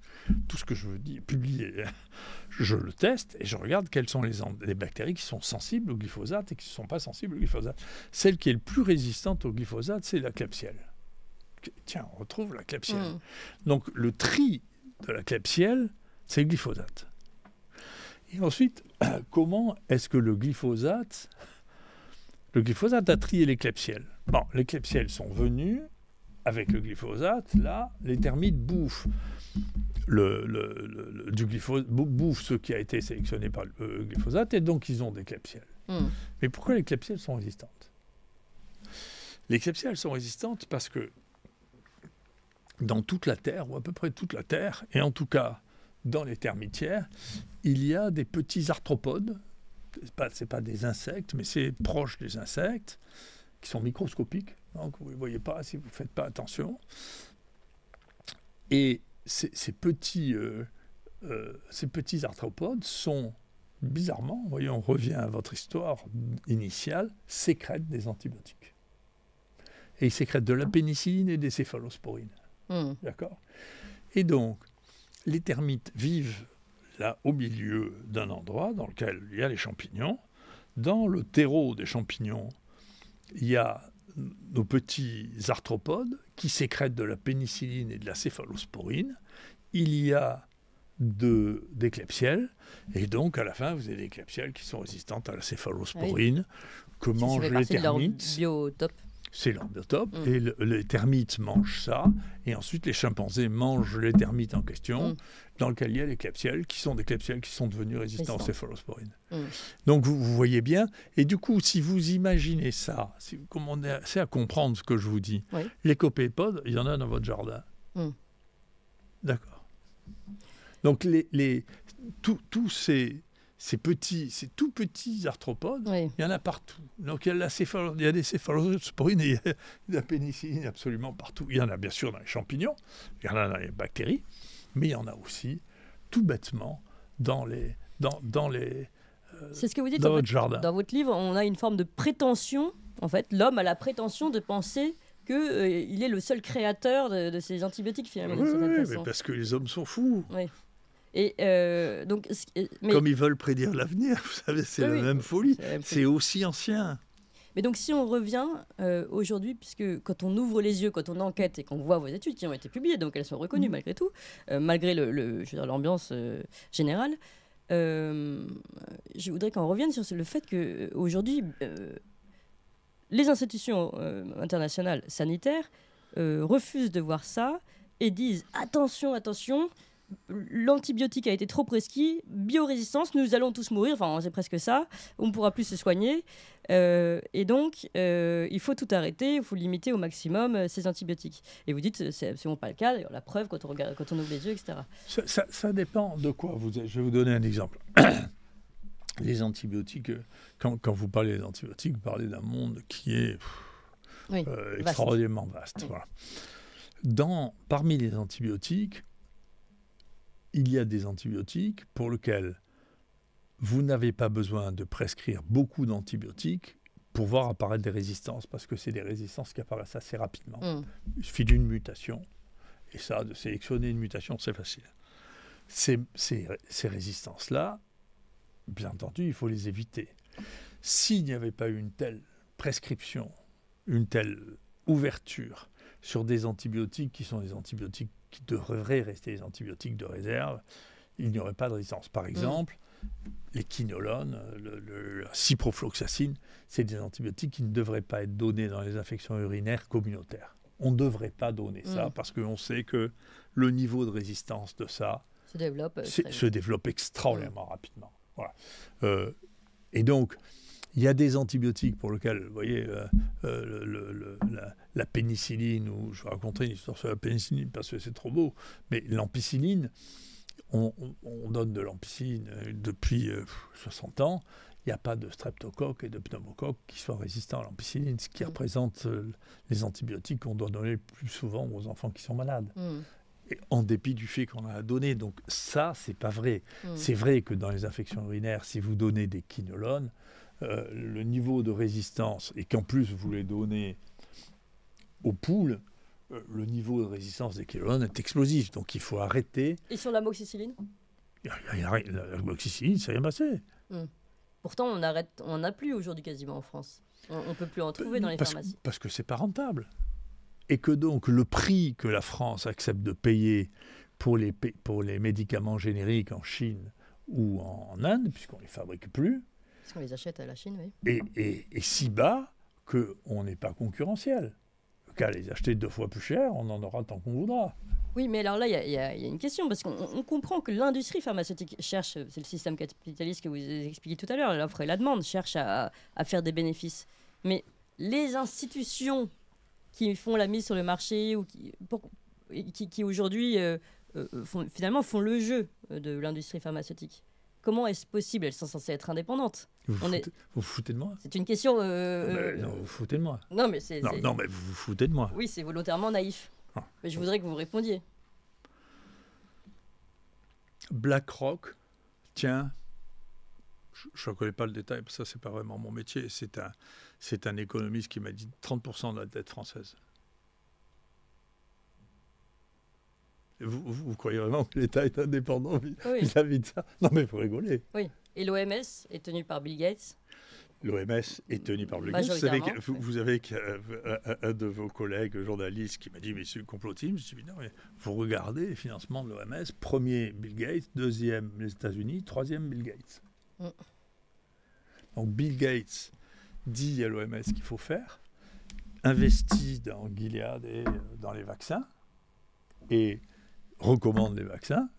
Tout ce que je veux dire, publié, je le teste et je regarde quelles sont les, les bactéries qui sont sensibles au glyphosate et qui ne sont pas sensibles au glyphosate. Celle qui est le plus résistante au glyphosate, c'est la klebsielle. Tiens, on retrouve la klebsielle. Mmh. Donc le tri de la klebsielle c'est le glyphosate. Et ensuite, comment est-ce que le glyphosate, le glyphosate a trié les clepsiels Bon, les clepsiels sont venus avec le glyphosate. Là, les termites bouffent le, du ce qui a été sélectionné par le euh, glyphosate, et donc ils ont des clepsiels. Hmm. Mais pourquoi les clepsiels sont résistantes Les clepsiels sont résistantes parce que dans toute la Terre, ou à peu près toute la Terre, et en tout cas dans les termitières, il y a des petits arthropodes, ce n'est pas, pas, des insectes, mais c'est proche des insectes, qui sont microscopiques, donc vous ne les voyez pas si vous ne faites pas attention. Et ces, petits, euh, euh, ces petits arthropodes sont, bizarrement, voyons, on revient à votre histoire initiale, sécrètent des antibiotiques. Et ils sécrètent de la ah. pénicilline et des céphalosporines. Hmm. D'accord Et donc, les termites vivent là au milieu d'un endroit dans lequel il y a les champignons. Dans le terreau des champignons, il y a nos petits arthropodes qui sécrètent de la pénicilline et de la céphalosporine. Il y a des clepsiels. Et donc, à la fin, vous avez des klebsiels qui sont résistantes à la céphalosporine, que mangent les termites c'est l'ambiotope, mm. et les termites mangent ça, et ensuite les chimpanzés mangent les termites en question, mm. dans lequel il y a les capsules qui sont des capsules qui sont devenus résistants aux céphalosporines. Mm. Donc vous, voyez bien, et du coup, si vous imaginez ça, si vous est assez à comprendre ce que je vous dis, les copépodes, il y en a dans votre jardin. D'accord. Donc les tous ces ces petits, ces tout petits arthropodes, il y en a partout. Donc il y a, des céphalosporines et de la pénicilline absolument partout. Il y en a bien sûr dans les champignons, il y en a dans les bactéries, mais il y en a aussi tout bêtement dans les, dans, dans les, euh, c'est ce que vous dites dans votre jardin. Dans votre livre, on a une forme de prétention. En fait, l'homme a la prétention de penser qu'il euh, est le seul créateur de, ces antibiotiques finalement. Oui, oui, mais parce que les hommes sont fous. Oui. Et euh, donc, euh, Comme ils veulent prédire l'avenir, vous savez, c'est la même folie. C'est aussi ancien. Mais donc, si on revient euh, aujourd'hui, puisque quand on ouvre les yeux, quand on enquête et qu'on voit vos études qui ont été publiées, donc elles sont reconnues mm. malgré tout, malgré l'ambiance l'ambiance générale, je voudrais qu'on revienne sur le fait qu'aujourd'hui, les institutions internationales sanitaires refusent de voir ça et disent attention, attention, l'antibiotique a été trop prescrit, biorésistance, nous allons tous mourir, enfin c'est presque ça, on ne pourra plus se soigner. Euh, et donc, euh, il faut tout arrêter, il faut limiter au maximum euh, ces antibiotiques. Et vous dites, c'est absolument pas le cas, d'ailleurs, la preuve quand on, regarde, quand on ouvre les yeux, etc. Ça, dépend de quoi. Vous, je vais vous donner un exemple. les antibiotiques, quand, vous parlez des antibiotiques, vous parlez d'un monde qui est extraordinairement vaste. Dans, parmi les antibiotiques, il y a des antibiotiques pour lesquels vous n'avez pas besoin de prescrire beaucoup d'antibiotiques pour voir apparaître des résistances, parce que c'est des résistances qui apparaissent assez rapidement. Mm. Il suffit d'une mutation, et ça, de sélectionner une mutation, c'est facile. Ces, ces résistances-là, bien entendu, il faut les éviter. S'il n'y avait pas eu une telle prescription, une telle ouverture sur des antibiotiques qui sont des antibiotiques qui devraient rester les antibiotiques de réserve, il n'y aurait pas de résistance. Par mm. exemple, les quinolones, le, ciprofloxacine, c'est des antibiotiques qui ne devraient pas être donnés dans les infections urinaires communautaires. On ne devrait pas donner ça mm. parce qu'on sait que le niveau de résistance de ça se développe, euh, se extraordinairement mm. rapidement. Euh, et donc, il y a des antibiotiques pour lesquels, vous voyez, euh, euh, la, pénicilline, ou je vais raconter une histoire sur la pénicilline parce que c'est trop beau, mais l'ampicilline, on, donne de l'ampicilline euh, depuis 60 ans. Il n'y a pas de streptocoque et de pneumocoque qui soient résistants à l'ampicilline, ce qui mm. représente les antibiotiques qu'on doit donner le plus souvent aux enfants qui sont malades. Mm. Et en dépit du fait qu'on a donné. Donc ça, c'est pas vrai. Mm. C'est vrai que dans les infections urinaires, si vous donnez des quinolones, euh, le niveau de résistance et qu'en plus vous les donnez aux poules, euh, le niveau de résistance des kélones est explosif. Donc il faut arrêter. Et sur la L'amoxicilline, ça passé. Hmm. Pourtant, on arrête, on n'a plus aujourd'hui quasiment en France. On ne peut plus en trouver dans les pharmacies. Parce que c'est pas rentable. Et que donc le prix que la France accepte de payer pour les, pour les médicaments génériques en Chine ou en Inde, puisqu'on ne les fabrique plus, parce qu'on les achète à la Chine, oui. Et, si bas qu'on n'est pas concurrentiel. Qu'à les acheter deux fois plus cher, on en aura tant qu'on voudra. Oui, mais alors là, il y, a une question, parce qu'on comprend que l'industrie pharmaceutique cherche, c'est le système capitaliste que vous expliquez tout à l'heure, l'offre et la demande, cherche à, faire des bénéfices. Mais les institutions qui font la mise sur le marché ou qui, aujourd'hui euh, euh, finalement font le jeu de l'industrie pharmaceutique, Comment est-ce possible Elles sont censées être indépendantes. Vous vous, foutez, de moi C'est une question. Euh, ah bah, euh, non, vous foutez de moi. Non, mais c'est. Non, mais vous vous foutez de moi. Oui, c'est volontairement naïf. Ah. Mais je voudrais que vous répondiez. BlackRock tiens, je ne connais pas le détail, parce que ça, c'est pas vraiment mon métier. C'est un, c'est un économiste qui m'a dit 30% de la dette française. Vous, croyez vraiment que l'État est indépendant vis-à-vis de ça Non, mais vous rigolez. Oui. Et l'OMS est tenue par Bill Gates L'OMS est tenue par Bill Gates. Vous savez, que, avez euh, un, de vos collègues journalistes qui m'a dit Mais c'est le complotisme. Je lui ai dit Non, mais vous regardez les financements de l'OMS premier Bill Gates, deuxième les États-Unis, troisième Bill Gates. Mm. Donc Bill Gates dit à l'OMS qu'il faut faire investit dans Gilead et euh, dans les vaccins. Et recommande les vaccins,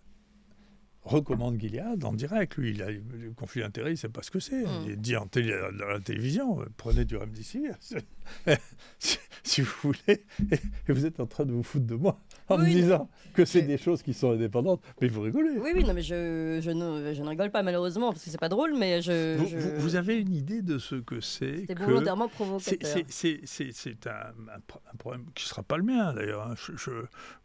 recommande Gilead en direct. Lui, il a le conflit d'intérêts, il ne sait pas ce que c'est. Mm. Il dit en la télévision, euh, prenez du remdesivir, si vous voulez, et vous êtes en train de vous foutre de moi en me disant que c'est des choses qui sont indépendantes. Mais vous rigolez. Oui, oui, non, mais je, je, ne, je rigole pas malheureusement parce que c'est pas drôle, mais je vous, avez une idée de ce que c'est C'est volontairement provocateur. C'est un, un, problème qui ne sera pas le mien d'ailleurs. Hein.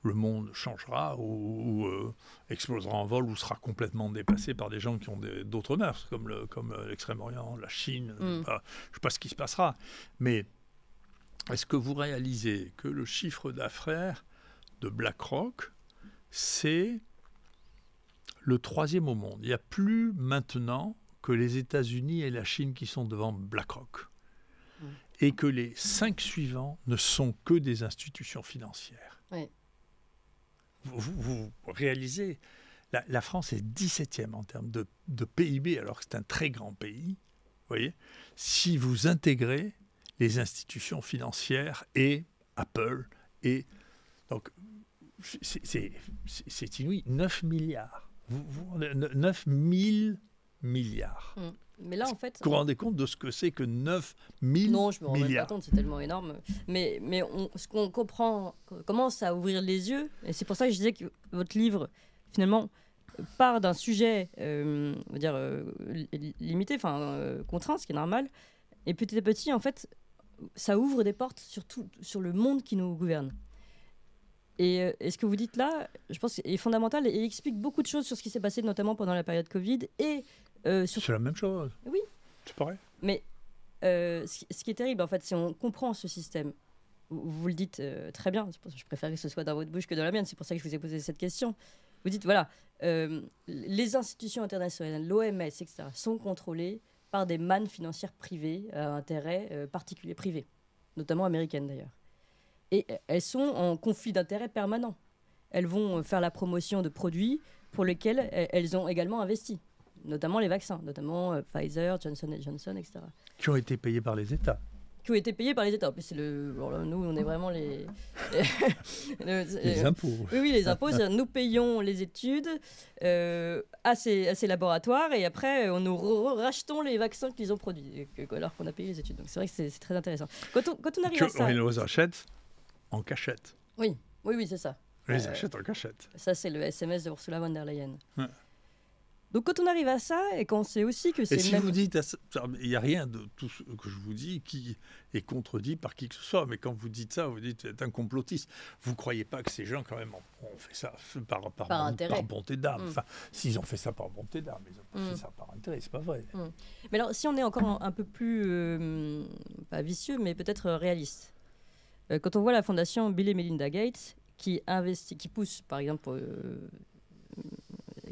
le monde changera ou, euh, explosera en vol ou sera complètement dépassé par des gens qui ont d'autres mœurs, comme euh, l'Extrême-Orient, la Chine. Je ne mm. sais pas ce qui se passera, mais est-ce que vous réalisez que le chiffre d'affaires de BlackRock, c'est le troisième au monde. Il n'y a plus maintenant que les États-Unis et la Chine qui sont devant BlackRock. Et que les cinq suivants ne sont que des institutions financières. Vous, réalisez, la, France est 17e en termes de, PIB, alors que c'est un très grand pays. Voyez si vous intégrez les institutions financières et Apple et donc c'est inouï, 9 milliards. Vous, 9 000 milliards. Hum. Mais là, en fait. Vous vous rendez compte de ce que c'est que 9 000 Non, je me rends compte, c'est tellement énorme. Mais, mais on, ce qu'on comprend commence à ouvrir les yeux. Et c'est pour ça que je disais que votre livre, finalement, part d'un sujet, euh, on dire, euh, limité, enfin, euh, contraint, ce qui est normal. Et petit à petit, en fait, ça ouvre des portes sur, sur le monde qui nous gouverne. Euh, et, ce que vous dites là, je pense, est fondamental et, explique beaucoup de choses sur ce qui s'est passé, notamment pendant la période Covid. Et euh, sur... C'est la même chose. Oui. C'est pareil. Mais euh, ce, qui est terrible, en fait, c'est on comprend ce système. Vous, le dites très bien. que je préfère que ce soit dans votre bouche que dans la mienne. C'est pour ça que je vous ai posé cette question. Vous dites, voilà, les institutions internationales, l'OMS, etc., sont contrôlées par des mannes financières privées à intérêt particulier privé, notamment américaines d'ailleurs et elles sont en conflit d'intérêts permanent. Elles vont euh, faire la promotion de produits pour lesquels elles ont également investi, notamment les vaccins, notamment euh, Pfizer, Johnson Johnson, etc. Qui ont été payés par les États qui ont été payés par les États. le, nous, on est vraiment les. les, euh, impôts. Oui, oui, les impôts. Nous payons les études à, ces, laboratoires et après, on nous rachetons les vaccins qu'ils ont produits, alors qu'on a payé les études. Donc c'est vrai que c'est très intéressant. Quand on, arrive à ça. On les achète en cachette. Oui, oui, oui, c'est ça. les euh, en cachette. Ça, c'est le SMS de Ursula von der Leyen. Donc quand on arrive à ça et qu'on sait aussi que c'est... Et si vous dites, il n'y a rien de tout ce que je vous dis qui est contredit par qui que ce soit, mais quand vous dites ça, vous dites, c'est un complotiste. Vous ne croyez pas que ces gens, quand même, ont fait ça par, par, par, bonté d'âme. Mm. Enfin, s'ils ont fait ça par bonté d'âme, ils ont fait mm. ça par intérêt, c'est pas vrai. Mm. Mais alors, si on est encore un peu plus, euh, pas vicieux, mais peut-être réaliste, euh, quand on voit la fondation Bill et Melinda Gates qui, investit, qui pousse, par exemple, euh,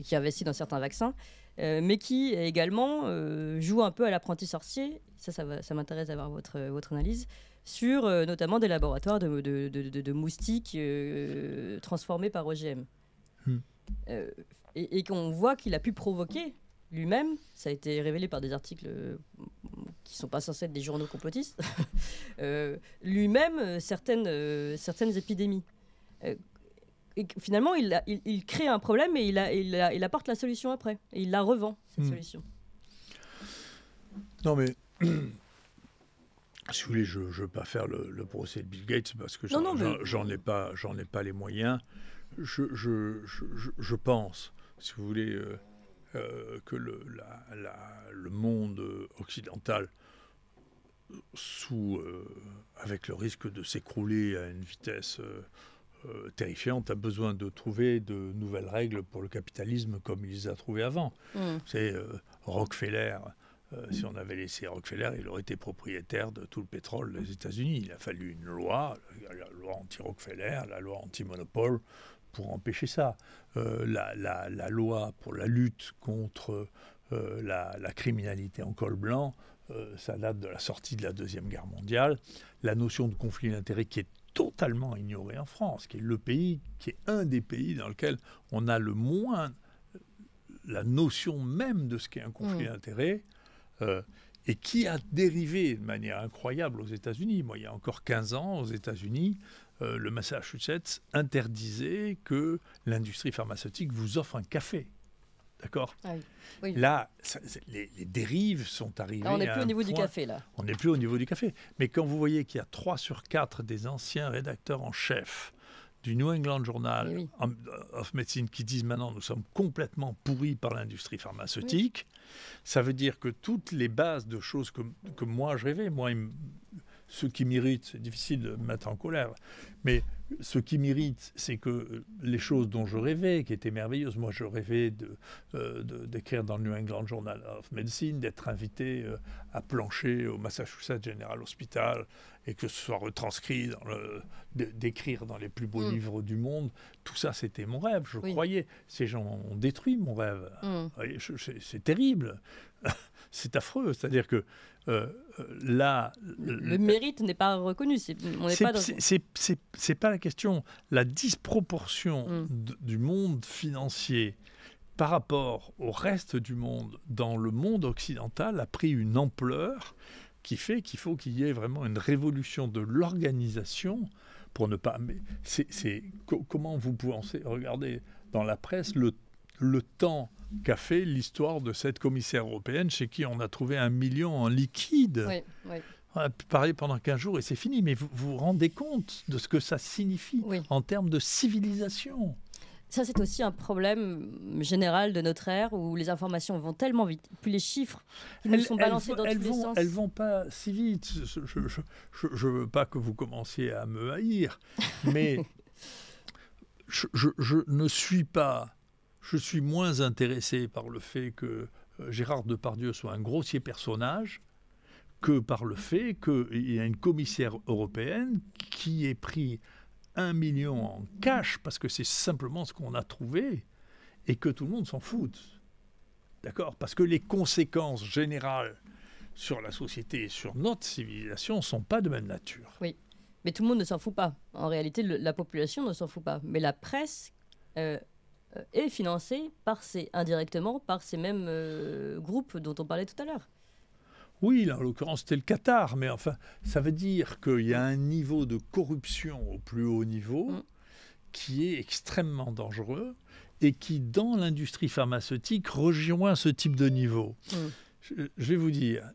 qui investit dans certains vaccins, euh, mais qui également joue un peu à l'apprenti sorcier, ça, ça, ça m'intéresse d'avoir votre, votre analyse, sur notamment des laboratoires de, moustiques transformés par OGM. Hmm. et, et qu'on voit qu'il a pu provoquer lui-même, ça a été révélé par des articles qui sont pas censés être des journaux complotistes, euh, lui-même euh, certaines, euh, certaines épidémies. Et finalement, il, il, crée un problème et il, a, il, apporte la solution après. Et il la revend, cette hmm. solution. Non, mais. si vous voulez, je ne veux pas faire le, procès de Bill Gates parce que j'en ai, pas, ai pas les moyens. Je, je, je, pense, si vous voulez, euh, que le, monde occidental, sous, euh, avec le risque de s'écrouler à une vitesse euh, terrifiante, a besoin de trouver de nouvelles règles pour le capitalisme comme il les a trouvées avant. C'est hmm. Rockefeller. si on avait laissé Rockefeller, il aurait été propriétaire de tout le pétrole des États-Unis. Il a fallu une loi, la loi anti-Rockefeller, la loi anti-monopole, pour empêcher ça. Euh, la, loi pour la lutte contre euh, la, criminalité en col blanc, euh, ça date de la sortie de la Deuxième Guerre mondiale. La notion de conflit d'intérêts qui est totalement ignorée en France, qui est le pays, qui est un des pays dans lequel on a le moins la notion même de ce qu'est un conflit d'intérêt, mmh. d'intérêts et qui a dérivé de manière incroyable aux États-Unis. Moi, il y a encore 15 ans, aux États-Unis, euh, le Massachusetts interdisait que l'industrie pharmaceutique vous offre un café. D'accord ah oui. Là, les, dérives sont arrivées. on n'est plus au niveau du café, là. On n'est plus au niveau du café. Mais quand vous voyez qu'il y a 3 sur 4 des anciens rédacteurs en chef du New England Journal eh of Medicine qui disent maintenant nous sommes complètement pourris par l'industrie pharmaceutique, ça veut dire que toutes les bases de choses que, que moi je rêvais, moi, ce qui m'irrite, c'est difficile de me mettre en colère, mais ce qui m'irrite, c'est que euh, les choses dont je rêvais, qui étaient merveilleuses, moi je rêvais euh, d'écrire de, dans le New England Journal of Medicine, d'être invité euh, à plancher au Massachusetts General Hospital et que ce soit retranscrit, d'écrire dans les plus beaux mm. livres du monde, tout ça c'était mon rêve, je croyais. Ces gens ont détruit mon rêve. Mm. C'est terrible, c'est affreux, c'est-à-dire que euh, euh, le, mérite n'est pas reconnu. C'est pas, pas la question. La disproportion mm. du monde financier par rapport au reste du monde, dans le monde occidental, a pris une ampleur qui fait qu'il faut qu'il y ait vraiment une révolution de l'organisation pour ne pas. comment vous pensez Regardez dans la presse le le temps qu'a fait l'histoire de cette commissaire européenne chez qui on a trouvé un million en liquide. On a parlé pendant 15 jours et c'est fini, mais vous vous rendez compte de ce que ça signifie en termes de civilisation ça, c'est aussi un problème général de notre ère où les informations vont tellement vite, puis les chiffres ne sont balancés dans elles tous vont, les sens. Elles vont pas si vite. Je ne veux pas que vous commenciez à me haïr, mais je ne suis pas je suis moins intéressé par le fait que euh, Gérard Depardieu soit un grossier personnage que par le fait qu'il y a une commissaire européenne qui ait pris un million en cash, parce que c'est simplement ce qu'on a trouvé, et que tout le monde s'en fout. D'accord Parce que les conséquences générales sur la société et sur notre civilisation ne sont pas de même nature. Oui, mais tout le monde ne s'en fout pas. En réalité, la population ne s'en fout pas. Mais la presse... Euh, euh, est financé par ces, indirectement par ces mêmes euh, groupes dont on parlait tout à l'heure. Oui, là, en l'occurrence, c'était le Qatar, mais enfin, ça veut dire qu'il y a un niveau de corruption au plus haut niveau mm. qui est extrêmement dangereux et qui, dans l'industrie pharmaceutique, rejoint ce type de niveau. Mm je vais vous dire,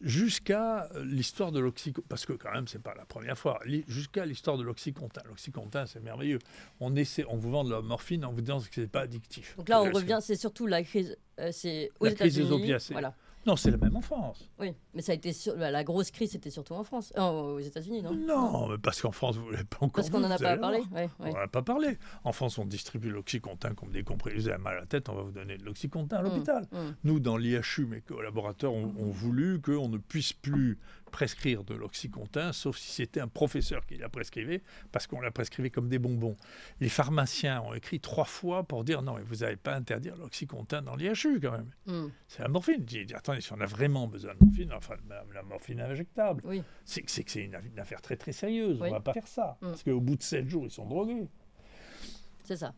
jusqu'à l'histoire de l'oxycontin, parce que quand même, c'est pas la première fois, jusqu'à l'histoire de l'oxycontin. L'oxycontin, c'est merveilleux. On, essaie, on vous vend de la morphine en vous disant que ce n'est pas addictif. Donc là, on revient, c'est surtout la crise, euh, c'est la crise des opiacés. Voilà. Non, c'est le même en France. Oui, mais ça a été sur... Bah, la grosse crise, c'était surtout en France, euh, aux États-Unis, non Non, mais parce qu'en France, vous l'avez pas encore. Parce qu'on n'en a pas parlé. On a pas parlé. En France, on distribue l'oxycontin comme des comprimés. à mal à la tête, on va vous donner de l'oxycontin à mm, l'hôpital. Mm. Nous, dans l'IHU, mes collaborateurs ont, ont voulu qu'on ne puisse plus prescrire de l'oxycontin, sauf si c'était un professeur qui la prescrivé, parce qu'on la prescrivé comme des bonbons. Les pharmaciens ont écrit trois fois pour dire non, mais vous n'allez pas interdire l'oxycontin dans l'IHU quand même. Hmm. C'est la morphine. J'ai dit attendez, si on a vraiment besoin de morphine, enfin la morphine injectable, oui. c'est que c'est une, affaire très très sérieuse. On ne va pas faire ça, hmm. parce qu'au bout de sept jours, ils sont drogués. C'est ça.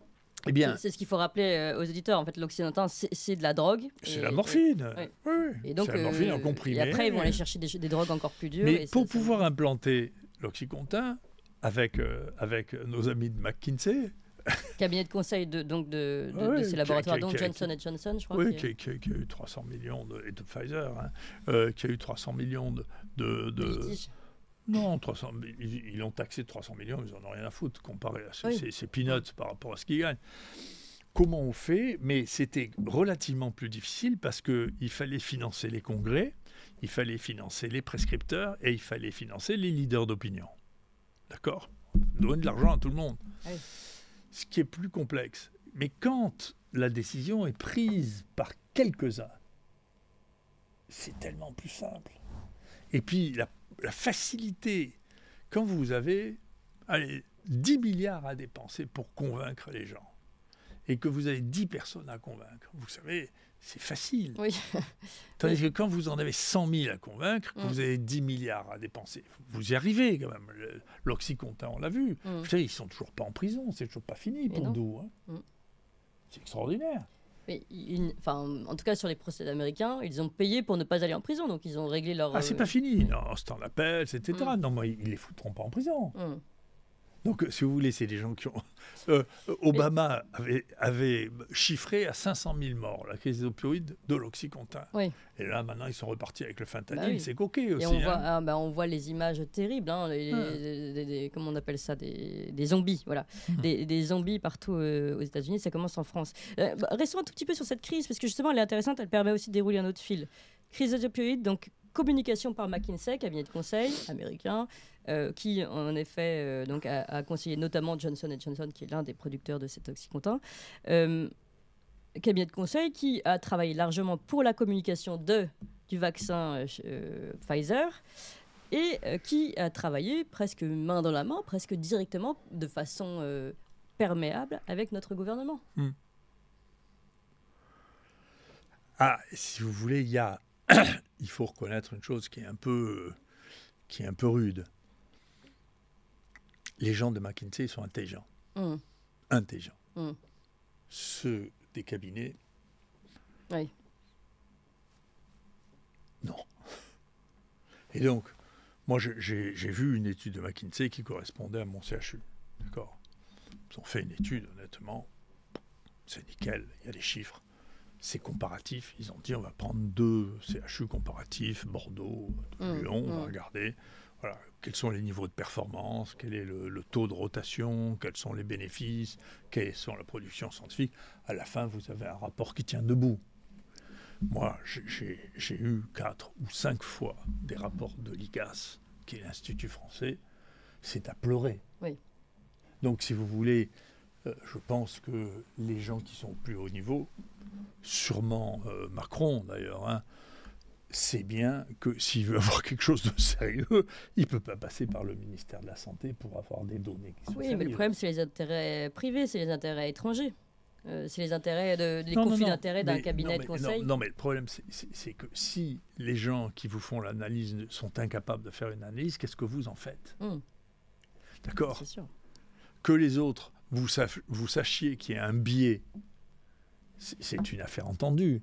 Eh bien, c'est ce qu'il faut rappeler euh, aux éditeurs, En fait, l'oxydantin, c'est de la drogue. C'est la morphine. Euh, oui. Oui. Et donc, la morphine en euh, comprimé. Et après, ils vont aller chercher des, drogues encore plus dures. Mais pour pouvoir implanter l'oxycontin avec, avec nos amis de McKinsey. Cabinet de conseil de, donc de, ces laboratoires, donc Johnson Johnson, je crois. Oui, qui, a, eu 300 millions, de, et de Pfizer, hein, qui a eu 300 millions de, de, non, 300, ils ont taxé 300 millions, ils n'en ont rien à foutre comparé à ces, peanuts par rapport à ce qu'ils gagnent. Comment on fait Mais c'était relativement plus difficile parce qu'il fallait financer les congrès, il fallait financer les prescripteurs et il fallait financer les leaders d'opinion. D'accord Donner de l'argent à tout le monde. Ce qui est plus complexe. Mais quand la décision est prise par quelques-uns, c'est tellement plus simple. Et puis la la facilité, quand vous avez 10 milliards à dépenser pour convaincre les gens, et que vous avez 10 personnes à convaincre, vous savez, c'est facile. Tandis que quand vous en avez 100 000 à convaincre, que mm. vous avez 10 milliards à dépenser, vous y arrivez quand même. L'Oxycontin, on l'a vu. Mm. Vous savez, ils sont toujours pas en prison, c'est toujours pas fini pour nous. Hein. Mm. C'est extraordinaire. Mais enfin, en tout cas, sur les procès américains, ils ont payé pour ne pas aller en prison, donc ils ont réglé leur. Ah, c'est pas euh, fini. Non, c'est en appel, etc. Mm. Non, mais ils les foutront pas en prison. Mm. Donc, euh, si vous voulez, c'est des gens qui ont. Euh, Obama avait, avait, chiffré à 500 000 morts la crise des opioïdes de l'oxycontin. Et là, maintenant, ils sont repartis avec le fentanyl. Bah c'est coquet aussi. Et hein. ah, bah, on, voit, les images terribles. Hein, ah. comment on appelle ça des, zombies. Voilà. Mmh. Des, zombies partout euh, aux États-Unis. Ça commence en France. Bah, restons un tout petit peu sur cette crise, parce que justement, elle est intéressante. Elle permet aussi de dérouler un autre fil. Crise des opioïdes, donc communication par McKinsey, cabinet de conseil américain, euh, qui en effet euh, donc a, conseillé notamment Johnson Johnson, qui est l'un des producteurs de ces toxicontins. Euh, cabinet de conseil qui a travaillé largement pour la communication de, du vaccin Pfizer et qui a travaillé presque main dans la main, presque directement, de façon perméable avec notre gouvernement. Hmm. Ah, si vous voulez, il y a, il faut reconnaître une chose qui est un peu, qui est un peu rude les gens de McKinsey sont intelligents. Hmm. Intelligents. Hmm. Ceux des cabinets. Oui. Non. Et donc, moi, j'ai vu une étude de McKinsey qui correspondait à mon CHU. D'accord Ils ont fait une étude, honnêtement. C'est nickel, il y a des chiffres. C'est comparatif. Ils ont dit on va prendre deux CHU comparatifs, Bordeaux, hmm. Lyon, on va regarder. Voilà, quels sont les niveaux de performance, quel est le, taux de rotation, quels sont les bénéfices, Quelle est la production scientifique. À la fin, vous avez un rapport qui tient debout. Moi, j'ai eu quatre ou cinq fois des rapports de l'ICAS, qui est l'Institut français. C'est à pleurer. Donc, si vous voulez, euh, je pense que les gens qui sont au plus haut niveau, sûrement euh, Macron d'ailleurs, hein, c'est bien que s'il veut avoir quelque chose de sérieux, il ne peut pas passer par le ministère de la Santé pour avoir des données qui sont Oui, mais le problème, c'est les intérêts privés, c'est les intérêts étrangers. Euh, c'est les intérêts, de, conflits d'intérêts d'un cabinet de conseil. Non, mais le problème, c'est que si les gens qui vous font l'analyse sont incapables de faire une analyse, qu'est-ce que vous en faites hmm. D'accord Que les autres, vous sachiez qu'il y a un biais, c'est une affaire entendue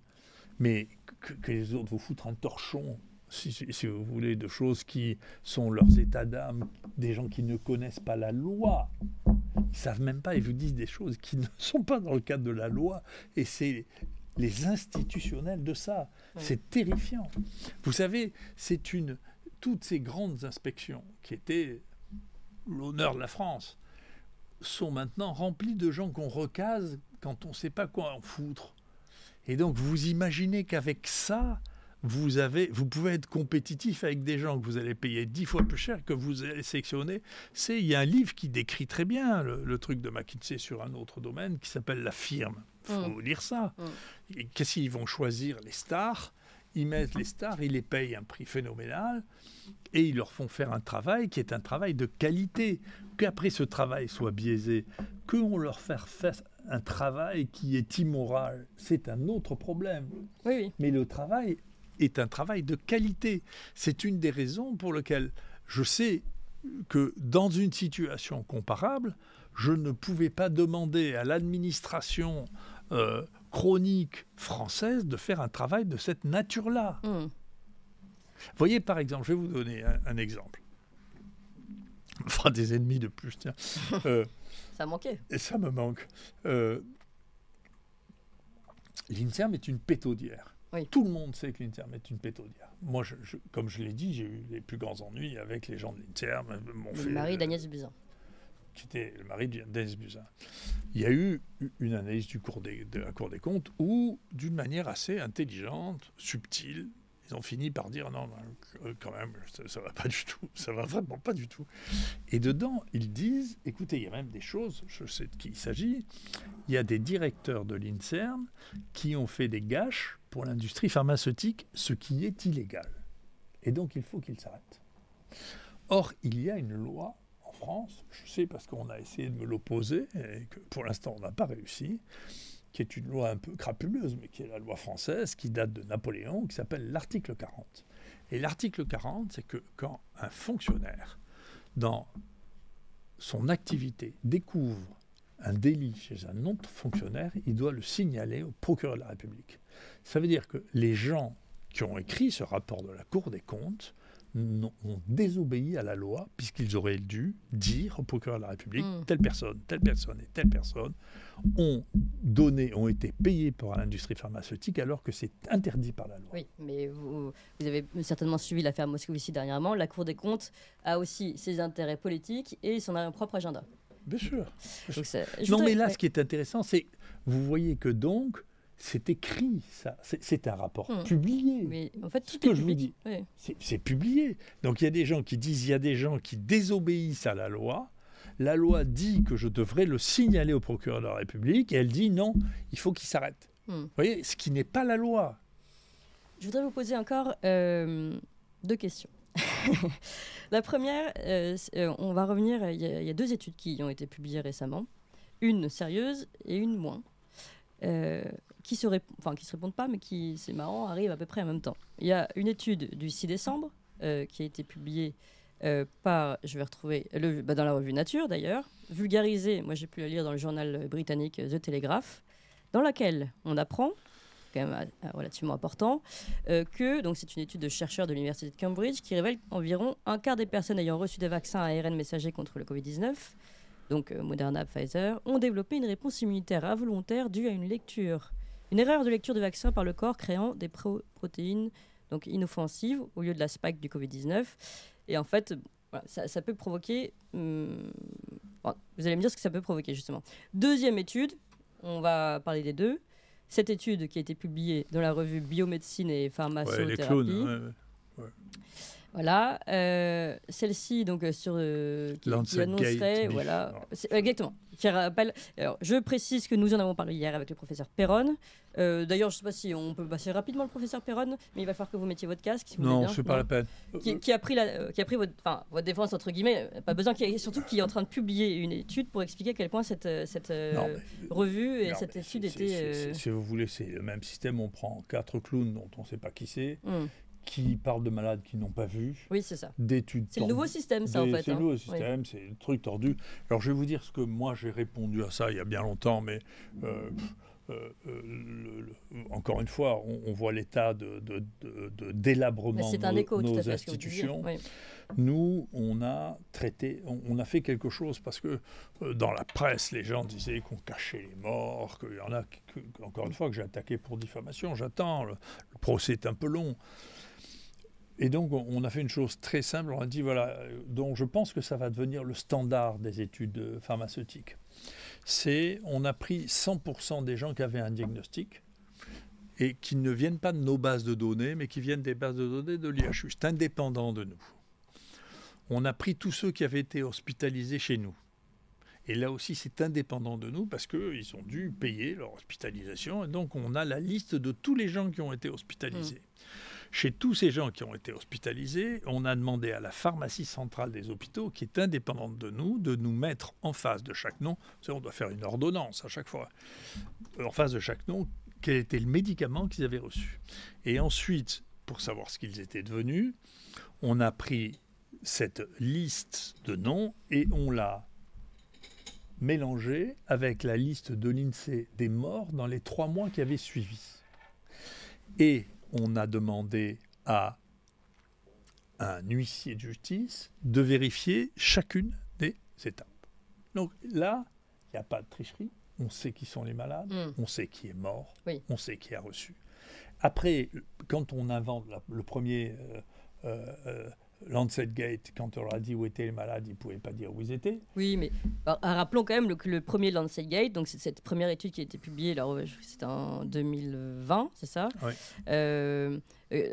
mais que, les autres vous foutent un torchon, si, vous voulez, de choses qui sont leurs états d'âme, des gens qui ne connaissent pas la loi, ils savent même pas, ils vous disent des choses qui ne sont pas dans le cadre de la loi, et c'est les institutionnels de ça. C'est terrifiant. Vous savez, c'est une toutes ces grandes inspections qui étaient l'honneur de la France sont maintenant remplies de gens qu'on recase quand on ne sait pas quoi en foutre. Et donc, vous imaginez qu'avec ça, vous, avez, vous pouvez être compétitif avec des gens que vous allez payer dix fois plus cher que vous allez sélectionner. C'est, il y a un livre qui décrit très bien le, truc de McKinsey sur un autre domaine qui s'appelle La firme. Il faut mm. lire ça. Mm. Qu'est-ce qu'ils vont choisir Les stars. Ils mettent les stars, ils les payent un prix phénoménal et ils leur font faire un travail qui est un travail de qualité. Qu'après ce travail soit biaisé, qu'on leur fasse un travail qui est immoral, c'est un autre problème. Oui, Mais le travail est un travail de qualité. C'est une des raisons pour lesquelles je sais que dans une situation comparable, je ne pouvais pas demander à l'administration euh, chronique française de faire un travail de cette nature-là. Hmm. Voyez par exemple, je vais vous donner un, exemple. fera des ennemis de plus. Tiens. Euh, ça manquait. Et ça me manque. Euh, est une pétaudière. Tout le monde sait que l'INSERM est une pétaudière. Moi, je, comme je l'ai dit, j'ai eu les plus grands ennuis avec les gens de l'INSERM. Le mari euh, d'Agnès Buzyn. Qui était le mari d'Agnès Buzyn. Il y a eu une analyse du cours des, de la Cour des comptes où, d'une manière assez intelligente, subtile, ils ont fini par dire non, euh, quand même, ça, ne va pas du tout, ça va vraiment pas du tout. Et dedans, ils disent, écoutez, il y a même des choses, je sais de qui il s'agit, il y a des directeurs de l'INSERM qui ont fait des gâches pour l'industrie pharmaceutique, ce qui est illégal. Et donc, il faut qu'ils s'arrêtent. Or, il y a une loi en France, je sais parce qu'on a essayé de me l'opposer, et que pour l'instant, on n'a pas réussi, qui est une loi un peu crapuleuse, mais qui est la loi française, qui date de Napoléon, qui s'appelle l'article 40. Et l'article 40, c'est que quand un fonctionnaire, dans son activité, découvre un délit chez un autre fonctionnaire, il doit le signaler au procureur de la République. Ça veut dire que les gens qui ont écrit ce rapport de la Cour des comptes ont désobéi à la loi, puisqu'ils auraient dû dire au procureur de la République, mm. telle personne, telle personne et telle personne ont donné, ont été payés par l'industrie pharmaceutique, alors que c'est interdit par la loi. Oui, mais vous, avez certainement suivi l'affaire Moscovici dernièrement. La Cour des comptes a aussi ses intérêts politiques et son propre agenda. Bien sûr. non, mais là, ce qui est intéressant, c'est vous voyez que donc c'est écrit, ça. C'est un rapport hmm. publié. Mais en fait, ce que je vous dis, c'est publié. Donc il y a des gens qui disent, il y a des gens qui désobéissent à la loi. La loi dit que je devrais le signaler au procureur de la République elle dit non, il faut qu'il s'arrête. Hmm. voyez, ce qui n'est pas la loi. Je voudrais vous poser encore euh, deux questions. la première, euh, euh, on va revenir, il y, a, deux études qui ont été publiées récemment, une sérieuse et une moins. Euh, qui se, enfin, qui se répondent pas, mais qui, c'est marrant, arrivent à peu près en même temps. Il y a une étude du 6 décembre euh, qui a été publiée euh, par, je vais retrouver, le, bah, dans la revue Nature d'ailleurs, vulgarisée, moi j'ai pu la lire dans le journal britannique euh, The Telegraph, dans laquelle on apprend, quand même relativement important, que, donc c'est une étude de chercheurs de l'Université de Cambridge qui révèle qu'environ un quart des personnes ayant reçu des vaccins à ARN messager contre le Covid-19 donc Moderna, Pfizer, ont développé une réponse immunitaire involontaire due à une lecture une erreur de lecture de vaccin par le corps créant des protéines donc inoffensives au lieu de la spike du Covid-19. Et en fait, ça, peut provoquer... Hmm, vous allez me dire ce que ça peut provoquer, justement. Deuxième étude, on va parler des deux. Cette étude qui a été publiée dans la revue Biomédecine et Pharmacothérapie... Voilà. Euh, celle-ci, donc, euh, sur. Euh, qui, voilà. Exactement. Qui rappelle. Alors, je précise que nous en avons parlé hier avec le professeur Perron. D'ailleurs, je ne sais pas si on peut passer rapidement le professeur Perron, mais il va falloir que vous mettiez votre casque. Si vous non, ce pas la peine. Qui, a pris, la, qui a pris votre, votre défense, entre guillemets, pas besoin, qui surtout qui est en train de publier une étude pour expliquer à quel point cette, cette revue et cette étude était. Si vous voulez, c'est le même système. On prend quatre clowns dont on ne sait pas qui c'est, hum qui parlent de malades qui n'ont pas vu. Oui, c'est ça. D'études. C'est le nouveau système, ça, en fait. C'est le hein. nouveau système, c'est le truc tordu. Alors, je vais vous dire ce que moi j'ai répondu à ça il y a bien longtemps, mais. Euh, euh, euh, encore une fois, on, voit l'état de, de, délabrement de nos, institutions. Nous, on a traité, on, a fait quelque chose parce que dans la presse, les gens disaient qu'on cachait les morts, qu'il y en a, encore une fois, que j'ai attaqué pour diffamation. J'attends, le procès est un peu long. Et donc, on a fait une chose très simple. On a dit voilà, euh, donc je pense que ça va devenir le standard des études euh, pharmaceutiques. C'est, on a pris 100% des gens qui avaient un diagnostic et qui ne viennent pas de nos bases de données, mais qui viennent des bases de données de l'IHU. C'est indépendant de nous. On a pris tous ceux qui avaient été hospitalisés chez nous. Et là aussi, c'est indépendant de nous parce qu'ils ont dû payer leur hospitalisation. Et donc, on a la liste de tous les gens qui ont été hospitalisés. Mm. Chez tous ces gens qui ont été hospitalisés, on a demandé à la pharmacie centrale des hôpitaux, qui est indépendante de nous, de nous mettre en face de chaque nom, on doit faire une ordonnance à chaque fois, en face de chaque nom, quel était le médicament qu'ils avaient reçu. Et ensuite, pour savoir ce qu'ils étaient devenus, on a pris cette liste de noms et on l'a mélangée avec la liste de l'INSEE des morts dans les trois mois qui avaient suivi. Et on a demandé à un huissier de justice de vérifier chacune des étapes. Donc là, il n'y a pas de tricherie. On sait qui sont les malades, hmm. on sait qui est mort, on sait qui a reçu. Après, quand on invente le premier euh, euh, euh, Lancet Gate, quand on leur a dit où étaient les malades, ils ne pouvaient pas dire où ils étaient. Oui, mais ben, rappelons quand même le, que le premier Lancet Gate, donc c'est cette première étude qui a été publiée, c'était en 2020, c'est ça oui. Euh, euh,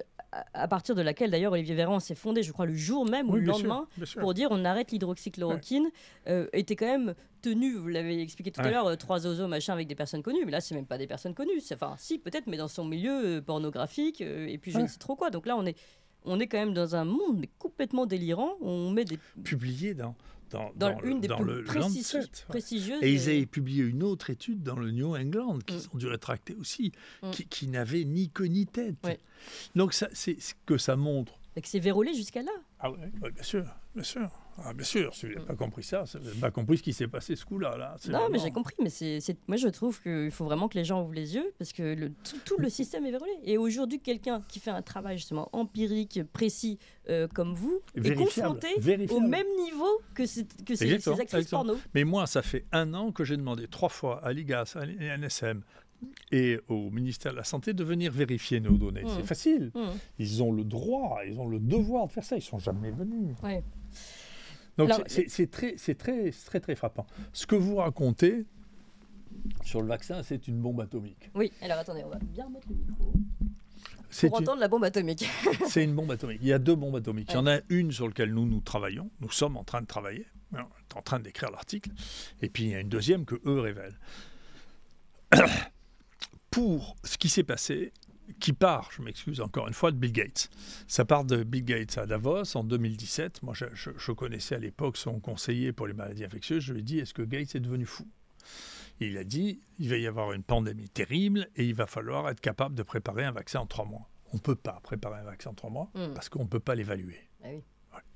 à partir de laquelle d'ailleurs Olivier Véran s'est fondé, je crois, le jour même ou le lendemain, pour dire on arrête l'hydroxychloroquine, euh, était quand même tenu, vous l'avez expliqué tout à l'heure, trois oiseaux, machin, avec des personnes connues, mais là, c'est même pas des personnes connues. Enfin, si, peut-être, mais dans son milieu pornographique, et puis je ne sais trop quoi. Donc là, on est on est quand même dans un monde complètement délirant. On met des publié dans dans, une le, des plus prestigieuses. Et ils avaient publié une autre étude dans le New England qu'ils mm. ont dû rétracter aussi, mm. qui, n'avait ni queue ni tête. Donc ça, c'est ce que ça montre. Et que c'est vérolé jusqu'à là. Ah oui, bien sûr, bien sûr. Ah, bien sûr, si vous n'avez pas compris ça, vous n'avez pas compris ce qui s'est passé ce coup-là. Non, mais j'ai compris, mais c'est, moi je trouve qu'il faut vraiment que les gens ouvrent les yeux parce que tout, le système est verrouillé. Et aujourd'hui, quelqu'un qui fait un travail justement empirique, précis, euh, comme vous, est confronté au même niveau que, ces, que porno. Mais moi, ça fait un an que j'ai demandé trois fois à l'IGAS, à l'INSM, et au ministère de la Santé de venir vérifier nos données. Mmh. C'est facile. Mmh. Ils ont le droit, ils ont le devoir de faire ça. Ils sont jamais venus. Ouais. Donc c'est très, très, très, très frappant. Ce que vous racontez sur le vaccin, c'est une bombe atomique. Oui, alors attendez, on va bien mettre le micro. Pour entendre la bombe atomique. c'est une bombe atomique. Il y a deux bombes atomiques. Il y en a une sur laquelle nous, nous travaillons. Nous sommes en train de travailler. en train d'écrire l'article. Et puis il y a une deuxième que eux révèlent. Pour ce qui s'est passé, qui part, je m'excuse encore une fois, de Bill Gates. Ça part de Bill Gates à Davos en 2017. Moi, je, connaissais à l'époque son conseiller pour les maladies infectieuses. Je lui ai dit, est-ce que Gates est devenu fou il a dit, il va y avoir une pandémie terrible et il va falloir être capable de préparer un vaccin en trois mois. On ne peut pas préparer un vaccin en trois mois hmm. parce qu'on ne peut pas l'évaluer. Ah oui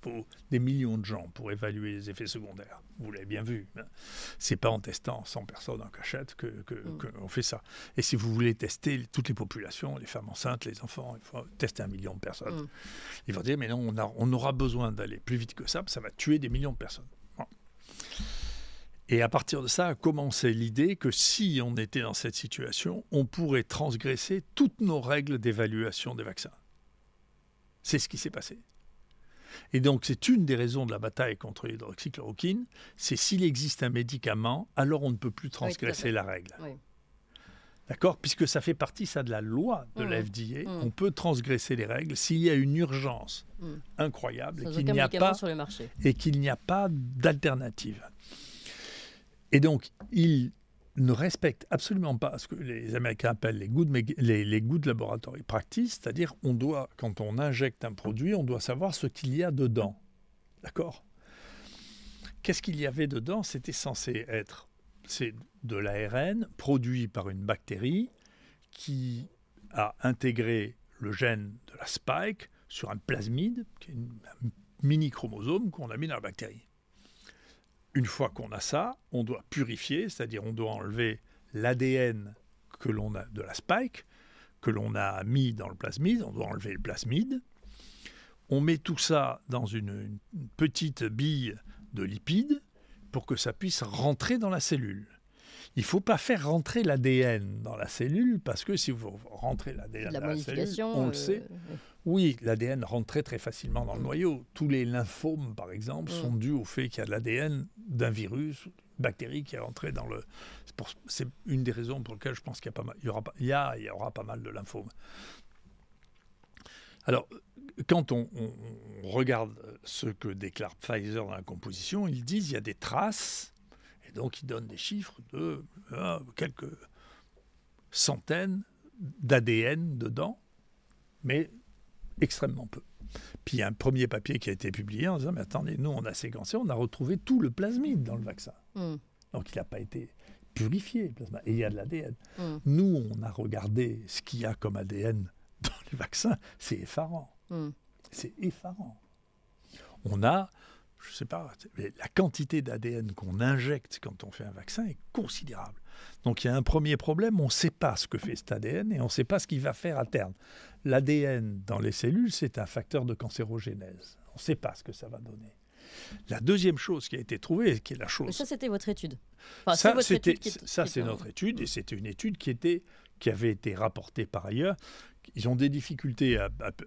faut des millions de gens pour évaluer les effets secondaires. Vous l'avez bien vu. Hein. C'est pas en testant 100 personnes en cachette que, mm. fait ça. Et si vous voulez tester toutes les populations, les femmes enceintes, les enfants, il faut tester un million de personnes. Mm. Ils vont dire mais non, on, on aura besoin d'aller plus vite que ça, ça va tuer des millions de personnes. Et à partir de ça a commencé l'idée que si on était dans cette situation, on pourrait transgresser toutes nos règles d'évaluation des vaccins. C'est ce qui s'est passé. Et donc, c'est une des raisons de la bataille contre l'hydroxychloroquine, c'est s'il existe un médicament, alors on ne peut plus transgresser la règle. D'accord Puisque ça fait partie, ça, de la loi de mmh. l'FDA. Mmh. On peut transgresser les règles s'il y a une urgence mmh. incroyable qu'il n'y a, pas, sur et qu'il n'y a pas d'alternative. Et donc, il ne respecte absolument pas ce que les Américains appellent les good, les, laboratory practice, c'est-à-dire on doit, quand on injecte un produit, on doit savoir ce qu'il y a dedans. D'accord Qu'est-ce qu'il y avait dedans C'était censé être c'est de l'ARN produit par une bactérie qui a intégré le gène de la spike sur un plasmide, qui est un mini chromosome qu'on a mis dans la bactérie. Une fois qu'on a ça, on doit purifier, c'est-à-dire on doit enlever l'ADN que l'on a de la spike, que l'on a mis dans le plasmide, on doit enlever le plasmide. On met tout ça dans une, petite bille de lipides pour que ça puisse rentrer dans la cellule. Il ne faut pas faire rentrer l'ADN dans la cellule parce que si vous rentrez l'ADN dans la cellule, on le sait, euh, oui, l'ADN rentre très très facilement dans le mm. noyau. Tous les lymphomes, par exemple, sont mm. dus au fait qu'il y a de l'ADN d'un virus ou d'une bactérie qui est rentré dans le. C'est une des raisons pour lesquelles je pense qu'il y, aura pas... mal de lymphomes. Alors, quand on, regarde ce que déclare Pfizer dans la composition, ils disent qu'il y a des traces, et donc ils donnent des chiffres de euh, quelques centaines d'ADN dedans, mais extrêmement peu. Puis un premier papier qui a été publié en disant Mais attendez, nous, on a séquencé, on a retrouvé tout le plasmide dans le vaccin. Hmm. Donc il n'a pas été purifié, le plasmide Et il y a de l'ADN. Hmm. Nous, on a regardé ce qu'il y a comme ADN dans le vaccin. C'est effarant. Hmm. C'est effarant. On a, je ne sais pas, la quantité d'ADN qu'on injecte quand on fait un vaccin est considérable. Donc il y a un premier problème, on ne sait pas ce que fait cet ADN et on ne sait pas ce qu'il va faire à terme. L'ADN dans les cellules, c'est un facteur de cancérogénèse. On ne sait pas ce que ça va donner. La deuxième chose qui a été trouvée, qui est la chose... Mais ça, c'était votre étude. ça, c'est notre étude, et mm. c'était une étude qui, était, qui avait été rapportée par ailleurs, ils ont des difficultés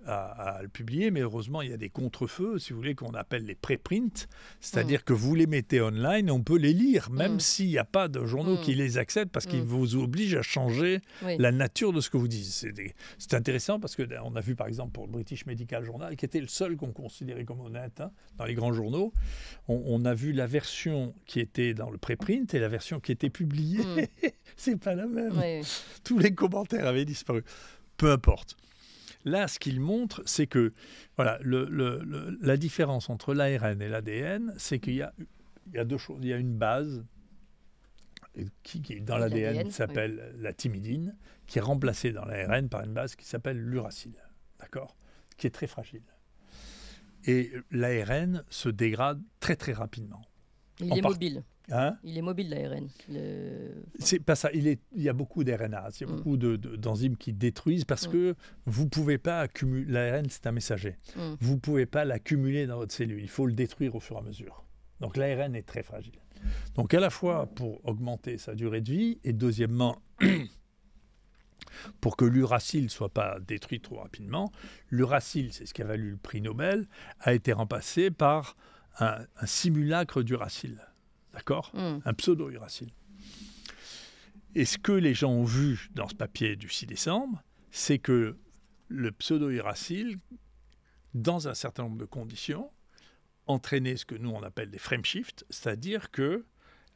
à, le publier, mais heureusement, il y a des contrefeux, si vous voulez, qu'on appelle les préprints, c'est-à-dire mm. que vous les mettez online on peut les lire, même mm. s'il n'y a pas de journaux mm. qui les acceptent, parce qu'ils vous obligent à changer la nature de ce que vous dites. C'est, intéressant parce qu'on a vu, par exemple, pour le British Medical Journal, qui était le seul qu'on considérait comme honnête hein, dans les grands journaux, on, a vu la version qui était dans le préprint et la version qui était publiée. C'est pas la même. Tous les commentaires avaient disparu peu importe. Là, ce qu'il montre, c'est que voilà, la différence entre l'ARN et l'ADN, c'est qu'il y a, deux choses. Il y a une base euh, qui, qui dans l'ADN s'appelle la timidine, qui est remplacée dans l'ARN par une base qui s'appelle l'uracile, d'accord Qui est très fragile. Et euh, l'ARN se dégrade très très rapidement. Il est mobile. Hein? Il est mobile, l'ARN. C'est pas ça. Il, est, il y a beaucoup d'RNA, il y a mm. beaucoup d'enzymes de, d'enzymes qui détruisent parce mm. que vous pouvez pas accumuler. L'ARN, c'est un messager. Mm. Vous pouvez pas l'accumuler dans votre cellule. Il faut le détruire au fur et à mesure. Donc l'ARN est très fragile. Donc à la fois pour augmenter sa durée de vie et deuxièmement pour que l'uracile ne soit pas détruit trop rapidement, l'uracile, c'est ce qui a valu le prix Nobel, a été remplacé par un, un simulacre d'uracile d'accord hmm. Un pseudo-Uracile. Et ce que les gens ont vu dans ce papier du 6 décembre, c'est que le pseudo-Uracile, dans un certain nombre de conditions, entraînait ce que nous on appelle des frameshifts, c'est-à-dire que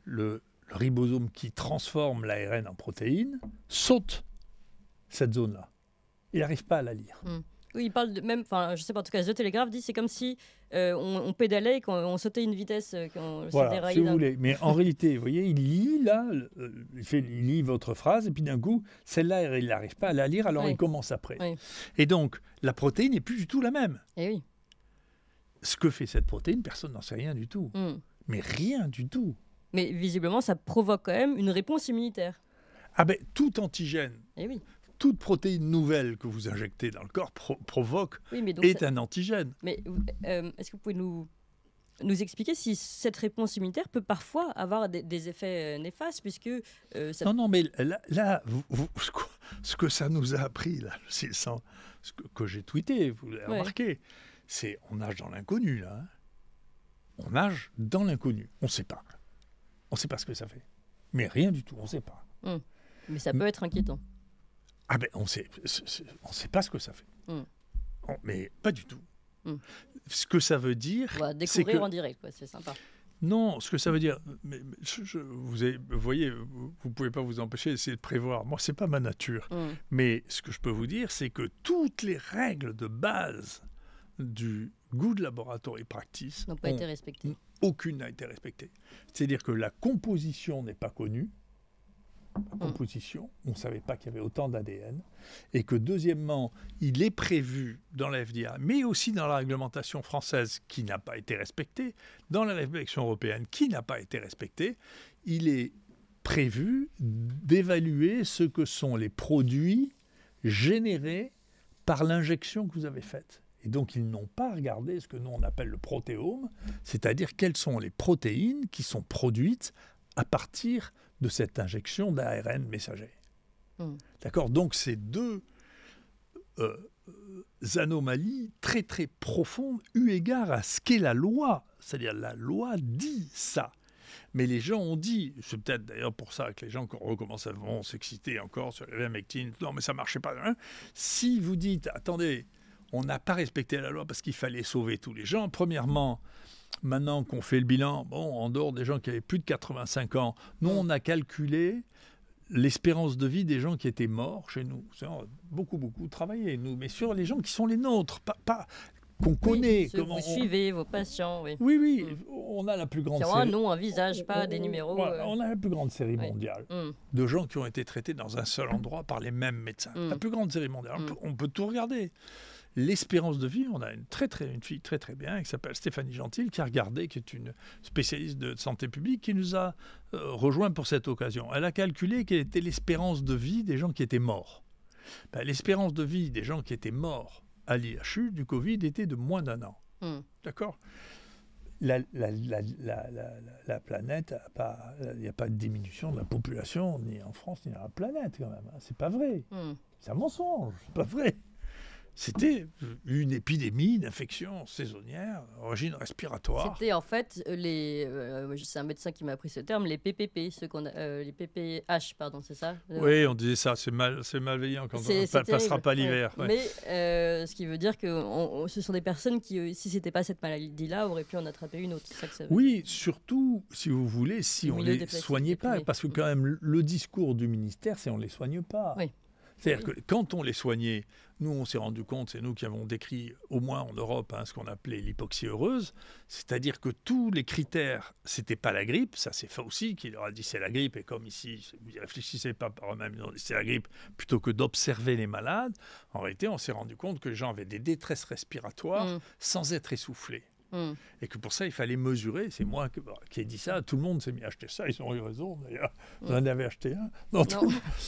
le, ribosome qui transforme l'ARN en protéine saute cette zone-là. Il n'arrive pas à la lire. Hmm. Oui, il parle de même, enfin, je sais pas, en tout cas, le Telegraph dit c'est comme si euh, on, pédalait et on sautait une vitesse. Euh, quand voilà, si Mais en réalité, vous voyez, il lit là, euh, il, lit votre phrase, et puis d'un coup, celle-là, il n'arrive pas à la lire, alors il commence après. Et donc, la protéine n'est plus du tout la même. Et eh oui. Ce que fait cette protéine, personne n'en sait rien du tout. Hmm. Mais rien du tout. Mais visiblement, ça provoque quand même une réponse immunitaire. Ah ben, tout antigène. Et eh oui toute protéine nouvelle que vous injectez dans le corps provoque est un antigène. Mais euh, euh, est-ce que vous pouvez nous expliquer si cette réponse immunitaire peut parfois avoir des, effets euh, néfastes, puisque... Non, non, mais là, ce que ça nous a appris, là, c'est ce que, j'ai tweeté, vous l'avez remarqué, c'est on nage dans l'inconnu, là. Hein. On nage dans l'inconnu. On ne sait pas. On ne sait pas ce que ça fait. Mais rien du tout, on ne sait pas. Hum. Mais ça peut être inquiétant. Ah ben, on sait, sait pas ce que ça fait. Hmm. mais pas du tout. Hmm. Ce que ça veut dire. découvrir en direct, c'est sympa. Non, ce que ça veut dire, mais, je, vous, voyez, vous ne pouvez pas vous empêcher d'essayer de prévoir. Moi, c'est pas ma nature. Hmm. Mais ce que je peux vous dire, c'est que toutes les règles de base du goût good laboratory practice n'ont pas été respectées. Aucune n'a été respectée. C'est-à-dire que la composition n'est pas connue, Mm. composition, on ne savait pas qu'il y avait autant d'ADN, et que deuxièmement, il est prévu dans la FDA, mais aussi dans la réglementation française qui n'a pas été respectée, dans la réglementation européenne qui n'a pas été respectée, il est prévu d'évaluer ce que sont les produits générés par l'injection que vous avez faite. Et donc ils n'ont pas regardé ce que nous on appelle le protéome, c'est-à-dire quelles sont les protéines qui sont produites à partir de cette injection d'ARN messager. Hmm. D'accord Donc ces deux euh, euh, anomalies très très profondes eu égard à ce qu'est la loi. C'est-à-dire la loi dit ça. Mais les gens ont dit, c'est peut-être d'ailleurs pour ça que les gens recommencent à vont s'exciter encore sur les non mais ça marchait pas. Hein. si vous dites, attendez, on n'a pas respecté la loi parce qu'il fallait sauver tous les gens, premièrement, maintenant qu'on fait le bilan, bon, en dehors des gens qui avaient plus de 85 ans, nous, on a calculé l'espérance de vie des gens qui étaient morts chez nous. On a beaucoup, beaucoup travaillé, nous, mais sur les gens qui sont les nôtres, pas, qu'on connaît. vous suivez vos patients, oui. Oui, oui, mm. euh. on a la plus grande série. un nom, un visage, pas des numéros. On a la plus grande série mondiale mm. de gens qui ont été traités dans un seul endroit par les mêmes médecins. Mm. La plus grande série mondiale. on peut tout regarder l'espérance de vie. On a une, très, très, une fille très très bien qui s'appelle Stéphanie Gentil, qui a regardé, qui est une spécialiste de santé publique, qui nous a euh, rejoint pour cette occasion. Elle a calculé quelle était l'espérance de vie des gens qui étaient morts. Ben, l'espérance de vie des gens qui étaient morts à l'IHU du Covid était de moins d'un an. Hmm. D'accord la, la, la, planète, il n'y a, pas de diminution de la population, ni en France, ni dans la planète, quand même. Hein. C'est pas vrai. Hmm. C'est un mensonge, c'est pas vrai. C'était mm. une épidémie d'infection saisonnière, origine respiratoire. C'était en fait euh, les. Euh, c'est un médecin qui m'a appris ce terme, les PPP, ce qu'on euh, les PPH, pardon, c'est ça Oui, on disait ça, c'est mal, c'est malveillant quand on passera pas l'hiver. Mais ce qui veut dire que ce sont des personnes qui, si c'était pas cette maladie-là, auraient pu en attraper une autre. oui, surtout si vous voulez, si on les soignait pas, parce que quand même le discours du ministère, c'est on les soigne pas. Oui. C'est-à-dire que quand on les soignait, nous, on s'est rendu compte, c'est nous qui avons décrit, au moins en Europe, hein, ce qu'on appelait l'hypoxie heureuse, c'est-à-dire que tous les critères, c'était pas la grippe, ça c'est Fauci qui leur a dit c'est la grippe, et comme ici, y réfléchissez pas par eux-mêmes, c'est la grippe, plutôt que d'observer les malades, en réalité, on s'est rendu compte que les gens avaient des détresses respiratoires mm. sans être essoufflés. Mm. Et que pour ça, il fallait mesurer. C'est moi bah, qui ai dit ça. Tout le monde s'est mis à acheter ça. Ils ont eu raison, d'ailleurs. Mm. en avez acheté un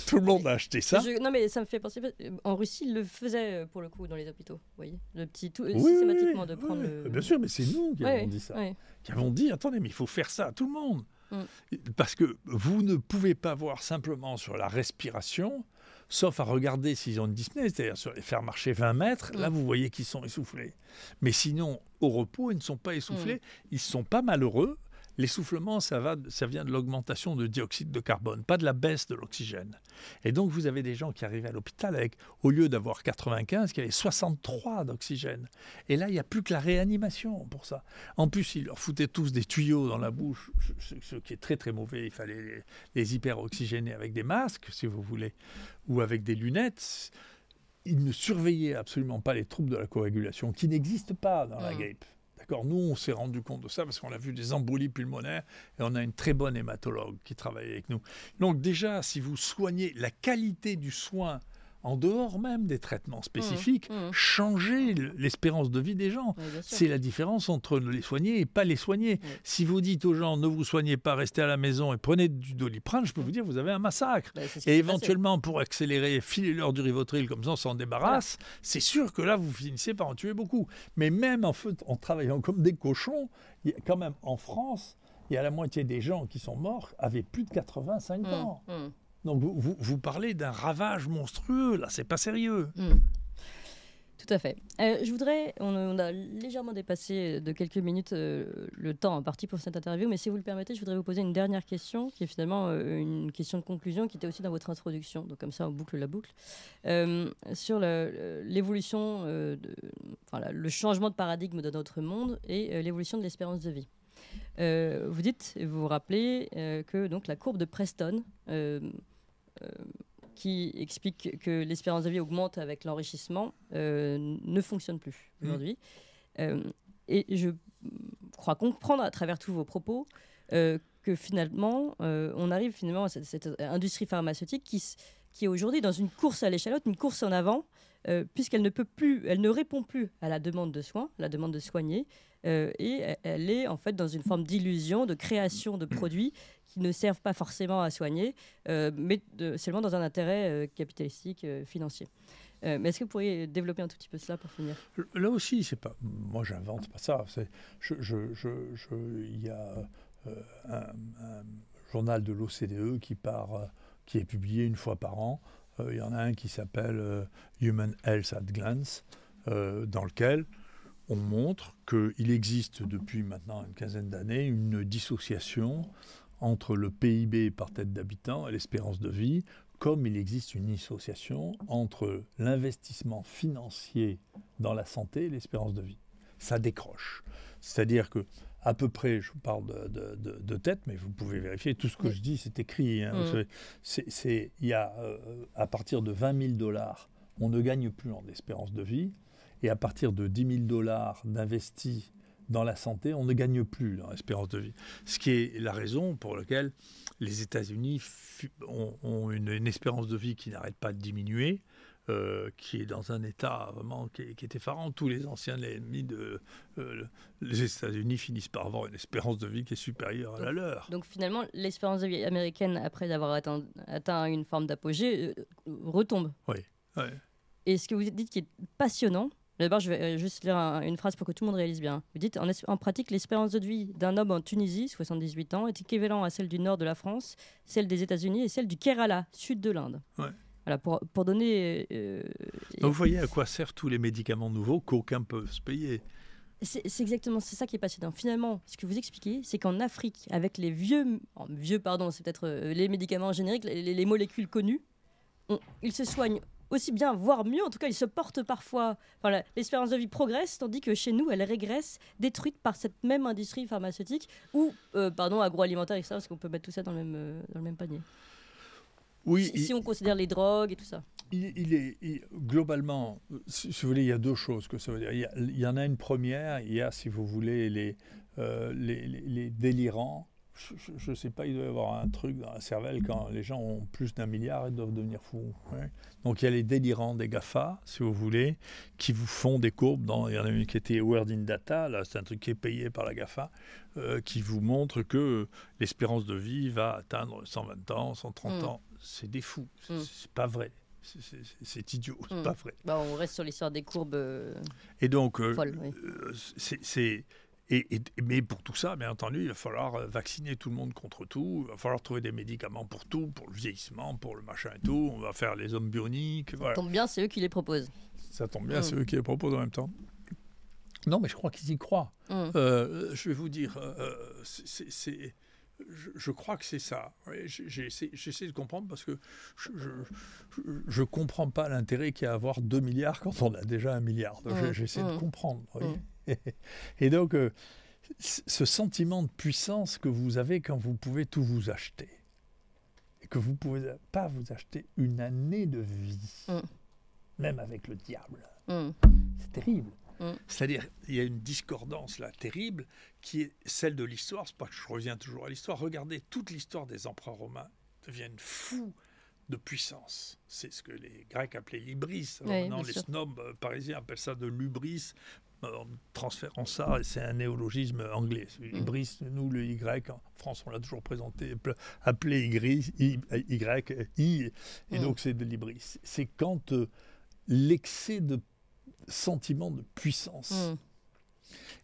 Tout, le monde a acheté ça. non, mais ça me fait penser. En Russie, ils le faisaient euh, pour le coup dans les hôpitaux. Vous voyez Le petit tout, systématiquement de prendre. Le... Bien sûr, mais c'est nous qui avons dit ça. Qui avons dit attendez, mais il faut faire ça à tout le monde. Mm. Parce que vous ne pouvez pas voir simplement sur la respiration sauf à regarder s'ils ont une dyspnée, c'est-à-dire sur les faire marcher 20 mètres, là vous voyez qu'ils sont essoufflés. Mais sinon, au repos, ils ne sont pas essoufflés, mm. ils ne sont pas malheureux. L'essoufflement, ça, va, ça vient de l'augmentation de dioxyde de carbone, pas de la baisse de l'oxygène. Et donc, vous avez des gens qui arrivent à l'hôpital avec, au lieu d'avoir 95, qui avaient 63 d'oxygène. Et là, il n'y a plus que la réanimation pour ça. En plus, ils leur foutaient tous des tuyaux dans la bouche, ce, qui est très très mauvais. Il fallait les, les avec des masques, si vous voulez, ou avec des lunettes il ne surveillait absolument pas les troubles de la coagulation qui n'existent pas dans la ah. grippe. D'accord Nous, on s'est rendu compte de ça parce qu'on a vu des embolies pulmonaires et on a une très bonne hématologue qui travaille avec nous. Donc déjà, si vous soignez la qualité du soin en dehors même des traitements spécifiques, mmh, mmh. changer l'espérance de vie des gens. c'est la différence entre ne les soigner et pas les soigner. Si vous dites aux gens ne vous soignez pas, restez à la maison et prenez du doliprane, je peux vous dire vous avez un massacre. Ben, et éventuellement, pour accélérer, filer leur du rivotril, comme ça on s'en débarrasse. C'est sûr que là, vous finissez par en tuer beaucoup. Mais même en, en travaillant comme des cochons, quand même en France, il y a la moitié des gens qui sont morts avaient plus de 85 mmh, ans. Donc vous, parlez d'un ravage monstrueux, là, c'est pas sérieux. Hmm. Tout à fait. Euh, je voudrais, on, a légèrement dépassé euh, de quelques minutes euh, le temps en partie pour cette interview, mais si vous le permettez, je voudrais vous poser une dernière question, qui est finalement une question de conclusion, qui était aussi dans votre introduction, donc comme ça on boucle la boucle, sur l'évolution, enfin, le changement de paradigme de notre monde et l'évolution de l'espérance de vie. vous dites, vous vous rappelez que donc la courbe de Preston euh, qui explique que l'espérance de vie augmente avec l'enrichissement euh, ne fonctionne plus mmh. aujourd'hui. Euh, et je crois comprendre à travers tous vos propos que finalement, on arrive finalement à cette, industrie pharmaceutique qui, qui est aujourd'hui dans une course à l'échalote, une course en avant, puisqu'elle ne peut plus, elle ne répond plus à la demande de soins, la demande de soigner, et elle est en fait dans une forme d'illusion, de création de mmh. produits ne servent pas forcément à soigner, euh, mais seulement dans un intérêt euh, capitalistique, euh, financier. mais est-ce que vous pourriez développer un tout petit peu cela pour finir Là aussi, c'est pas moi, j'invente pas ça. C'est il y a un, journal de l'OCDE qui qui est publié une fois par an. il y en a un qui s'appelle Human Health at Glance, dans lequel on montre qu'il existe depuis maintenant une quinzaine d'années une dissociation entre le PIB par tête d'habitant et l'espérance de vie, comme il existe une association entre l'investissement financier dans la santé et l'espérance de vie. Ça décroche. C'est-à-dire que à peu près, je vous parle de, de, de, tête, mais vous pouvez vérifier, tout ce que je dis, c'est écrit. Hein, mm. il y a, euh, à partir de 20 000 dollars, on ne gagne plus en espérance de vie, et à partir de 10 000 dollars d'investis dans la santé, on ne gagne plus dans l'espérance de vie. Ce qui est la raison pour laquelle les États-Unis ont, une, espérance de vie qui n'arrête pas de diminuer, euh, qui est dans un état vraiment qui est, effarant. Tous les anciens ennemis de euh, les États-Unis finissent par avoir une espérance de vie qui est supérieure à la leur. Donc finalement, l'espérance de vie américaine, après avoir atteint, une forme d'apogée, euh, retombe. Oui. oui. Et ce que vous dites qui est passionnant, D'abord, je vais euh, juste lire une phrase pour que tout le monde réalise bien. Vous dites En, en pratique, l'espérance de vie d'un homme en Tunisie, 78 ans, est équivalente à celle du nord de la France, celle des États-Unis et celle du Kerala, sud de l'Inde. Voilà, pour, pour donner. Euh, euh, vous voyez à quoi servent tous les médicaments nouveaux qu'aucun peut se payer. C'est exactement ça qui est passionnant. Finalement, ce que vous expliquez, c'est qu'en Afrique, avec les vieux, vieux pardon, c'est peut-être les médicaments génériques, les, molécules connues, ils se soignent aussi bien, voire mieux. En tout cas, ils se portent parfois. Enfin, l'espérance de vie progresse, tandis que chez nous, elle régresse, détruite par cette même industrie pharmaceutique ou, euh, pardon, agroalimentaire, etc. Parce qu'on peut mettre tout ça dans le même, euh, dans le même panier. Oui. Si, on considère les drogues et tout ça. Il, est globalement, si, vous voulez, il y a deux choses que ça veut dire. Il y, en a une première. Il y a, si vous voulez, les, euh, les, les délirants je ne sais pas, il doit y avoir un truc dans la cervelle quand les gens ont plus d'un milliard et doivent devenir fous. Donc il y a les délirants des GAFA, si vous voulez, qui vous font des courbes. Dans, il y en a une qui était Word in Data, c'est un truc qui est payé par la GAFA, euh, qui vous montre que l'espérance de vie va atteindre 120 ans, 130 mm. ans. C'est des fous, c'est mm. pas vrai. C'est idiot, c'est mm. pas vrai. Bah, on reste sur l'histoire des courbes. Euh, et donc, euh, c'est mais pour tout ça, bien entendu, il va falloir euh, vacciner tout le monde contre tout. Il va falloir trouver des médicaments pour tout, pour le vieillissement, pour le machin et tout. On va faire les hommes bioniques. Ça tombe bien, c'est eux qui les proposent. Ça tombe bien, c'est mm. eux qui les proposent en même temps. Non, mais je crois qu'ils y croient. Mm. Euh, je vais vous dire, euh, Je, crois que c'est ça. J'essaie de comprendre parce que je ne comprends pas l'intérêt qu'il y a à avoir 2 milliards quand on a déjà un milliard. Mm. J'essaie de comprendre. et donc, euh, ce sentiment de puissance que vous avez quand vous pouvez tout vous acheter, et que vous ne pouvez pas vous acheter une année de vie, mm. même avec le diable, mm. c'est terrible. Mm. C'est-à-dire, il y a une discordance là terrible qui est celle de l'histoire. C'est pas que je reviens toujours à l'histoire. Regardez toute l'histoire des empereurs romains deviennent fous de puissance. C'est ce que les Grecs appelaient l'ibris. maintenant, les snobs euh, parisiens appellent ça de l'ubris en transférant ça, c'est un néologisme anglais. Ibris, mm. nous, le Y, en France, on l'a toujours présenté, appelé Y, I, y, et mm. donc c'est de l'Ibris. C'est quand euh, l'excès de sentiment de puissance. Mm.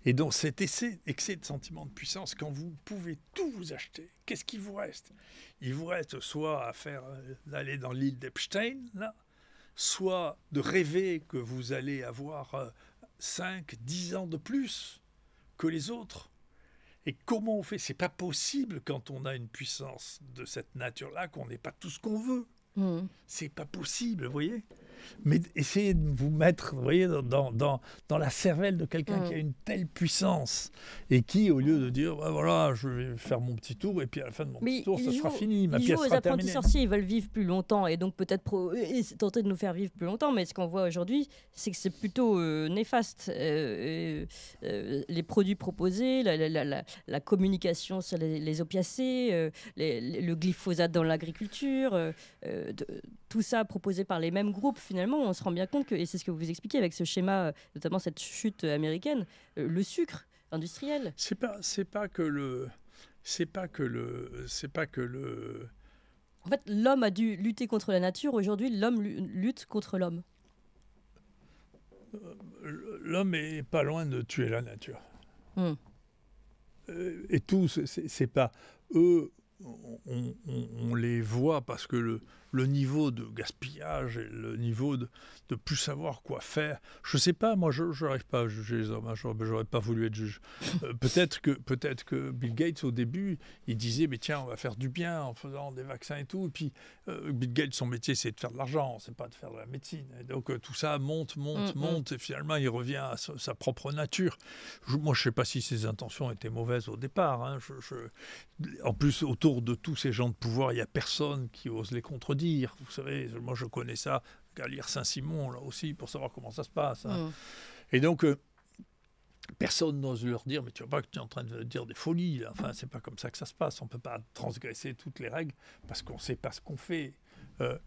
Et donc cet excès de sentiment de puissance, quand vous pouvez tout vous acheter, qu'est-ce qu'il vous reste Il vous reste soit à faire d'aller euh, dans l'île d'Epstein, là, soit de rêver que vous allez avoir euh, 5, 10 ans de plus que les autres. Et comment on fait C'est pas possible quand on a une puissance de cette nature-là qu'on n'ait pas tout ce qu'on veut. Hmm. C'est pas possible, vous voyez mais essayez de vous mettre, vous voyez, dans, dans, dans la cervelle de quelqu'un qui a mm. une telle puissance et qui, au lieu de dire, voilà, je vais faire mon petit tour et puis à la fin de mon petit tour, ça sera fini, ma pièce sera terminée. Les apprentis sorciers, ils veulent vivre plus longtemps et donc peut-être tenter de nous faire vivre plus longtemps, mais ce qu'on voit aujourd'hui, c'est que c'est plutôt euh, néfaste. Euh, euh, les produits proposés, la, communication sur les, opiacés, le glyphosate dans l'agriculture. De, tout ça proposé par les mêmes groupes, finalement, on se rend bien compte que, et c'est ce que vous expliquez avec ce schéma, euh, notamment cette chute américaine, euh, le sucre industriel. C'est pas, c'est pas que le, c'est pas que le, c'est pas que le. En fait, l'homme a dû lutter contre la nature. Aujourd'hui, l'homme lutte contre l'homme. Euh, l'homme est pas loin de tuer la nature. Hmm. Et tous, c'est pas eux, on, on les voit parce que le, le niveau de gaspillage et le niveau de ne plus savoir quoi faire. Je sais pas, moi, je n'arrive pas à juger les hommes. Hein. J'aurais pas voulu être juge. Euh, peut-être que, peut que Bill Gates, au début, il disait, mais tiens, on va faire du bien en faisant des vaccins et tout. Et puis, euh, Bill Gates, son métier, c'est de faire de l'argent, c'est pas de faire de la médecine. Et donc, euh, tout ça monte, monte, mm, mm. monte, et finalement, il revient à sa, propre nature. moi, je sais pas si ses intentions étaient mauvaises au départ. Hein. je, En plus, autour de tous ces gens de pouvoir, il n'y a personne qui ose les contredire dire. Vous savez, moi je connais ça, à lire Saint-Simon, là aussi, pour savoir comment ça se passe. Hein. Mm. Et donc, euh, personne n'ose leur dire, mais tu vois pas que tu es en train de dire des folies, Enfin, c'est pas comme ça que ça se passe. On peut pas transgresser toutes les règles parce qu'on sait pas ce qu'on fait. Euh,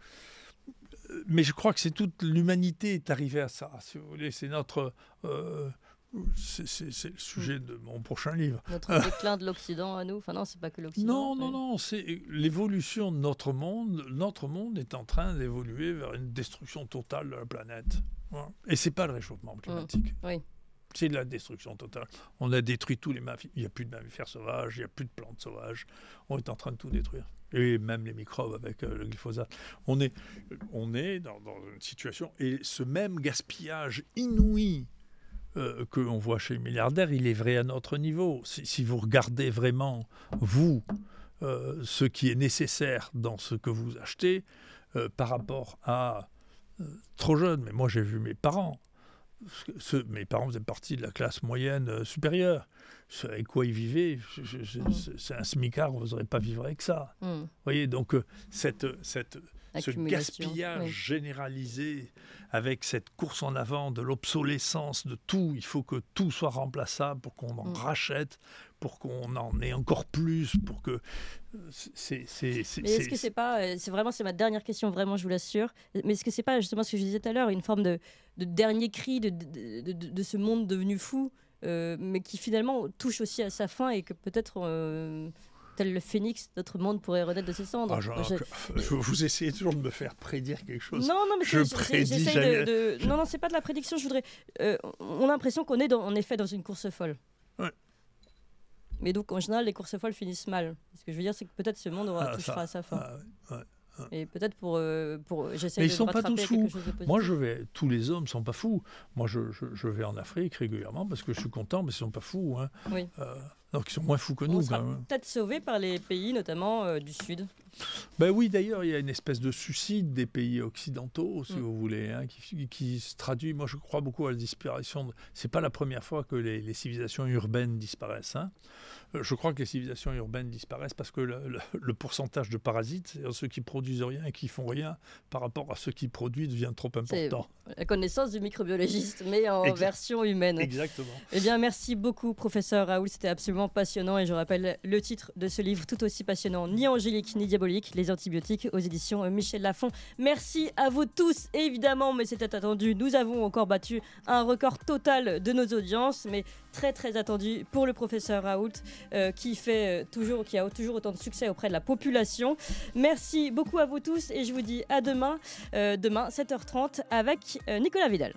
euh, mais je crois que c'est toute l'humanité est arrivée à ça, si vous voulez. C'est notre c'est le mm. sujet de mon prochain livre. Notre déclin de l'Occident à nous. Enfin, non, c'est pas que l'Occident. Non, non, non. C'est l'évolution de notre monde. Notre monde est en train d'évoluer vers une destruction totale de la planète. Et c'est pas le réchauffement mm. climatique. C'est de la destruction totale. On a détruit tous les mammifères. Il n'y a plus de mammifères sauvages, il n'y a plus de plantes sauvages. On est en train de tout détruire. Et même les microbes avec euh, le glyphosate. On est, on est dans, dans une situation. Et ce même gaspillage inouï euh, que on voit chez les milliardaires, il est vrai à notre niveau. Si, vous regardez vraiment, vous, euh, ce qui est nécessaire dans ce que vous achetez, euh, par rapport à trop jeune, mais moi j'ai vu mes parents. Ce, mes parents faisaient partie de la classe moyenne supérieure. Ce, avec quoi ils vivaient, c'est un smicard, vous n'aurez pas vivre avec ça. Hmm. Vous voyez, donc cette, cette, ce gaspillage généralisé avec cette course en avant de l'obsolescence de tout. Il faut que tout soit remplaçable pour qu'on en mm. rachète, pour qu'on en ait encore plus, pour que euh, c'est. mais est-ce que c'est pas, euh, c'est vraiment, c'est ma dernière question, vraiment, je vous l'assure. Mais est-ce que c'est pas justement ce que je disais tout à l'heure, une forme de, dernier cri de, de, ce monde devenu fou, euh, mais qui finalement touche aussi à sa fin et que peut-être tel le phénix, notre monde pourrait renaître de ses cendres. Ah, euh, vous essayez toujours de me faire prédire quelque chose. Non, non, mais je prédis jamais... Non, non, c'est pas de la prédiction. Je voudrais. Euh, on a l'impression qu'on est en effet dans une course folle. Mais donc en général, les courses folles finissent mal. Ce que je veux dire, c'est que peut-être ce monde aura, ah, touchera à sa fin. Ah, Et peut-être pour, euh, pour j'essaie Mais ils ne sont pas tous fous. Moi, je vais. Tous les hommes ne sont pas fous. Moi, je, vais en Afrique régulièrement parce que je suis content, mais ils ne sont pas fous. Hein. Oui. Alors qu'ils sont moins fous que nous. On sera peut-être sauvés par les pays, notamment euh, du Sud. Ben oui, d'ailleurs, il y a une espèce de suicide des pays occidentaux, si mm. vous voulez, hein, qui, se traduit. Moi, je crois beaucoup à la disparition. Ce C'est pas la première fois que les, civilisations urbaines disparaissent. Hein. Euh, je crois que les civilisations urbaines disparaissent parce que le, pourcentage de parasites, ceux qui produisent rien et qui font rien, par rapport à ceux qui produisent, devient trop important. La connaissance du microbiologiste, mais en version humaine. Exactement. Eh bien, merci beaucoup, professeur Raoul. C'était absolument passionnant. Et je rappelle le titre de ce livre tout aussi passionnant, ni angélique ni diabolique, les antibiotiques aux éditions Michel Lafon. Merci à vous tous, évidemment, mais c'était attendu. Nous avons encore battu un record total de nos audiences, mais très très attendu pour le professeur Raoult euh, qui fait euh, toujours, qui a toujours autant de succès auprès de la population. Merci beaucoup à vous tous et je vous dis à demain, euh, demain 7h30 avec Nicolas Vidal.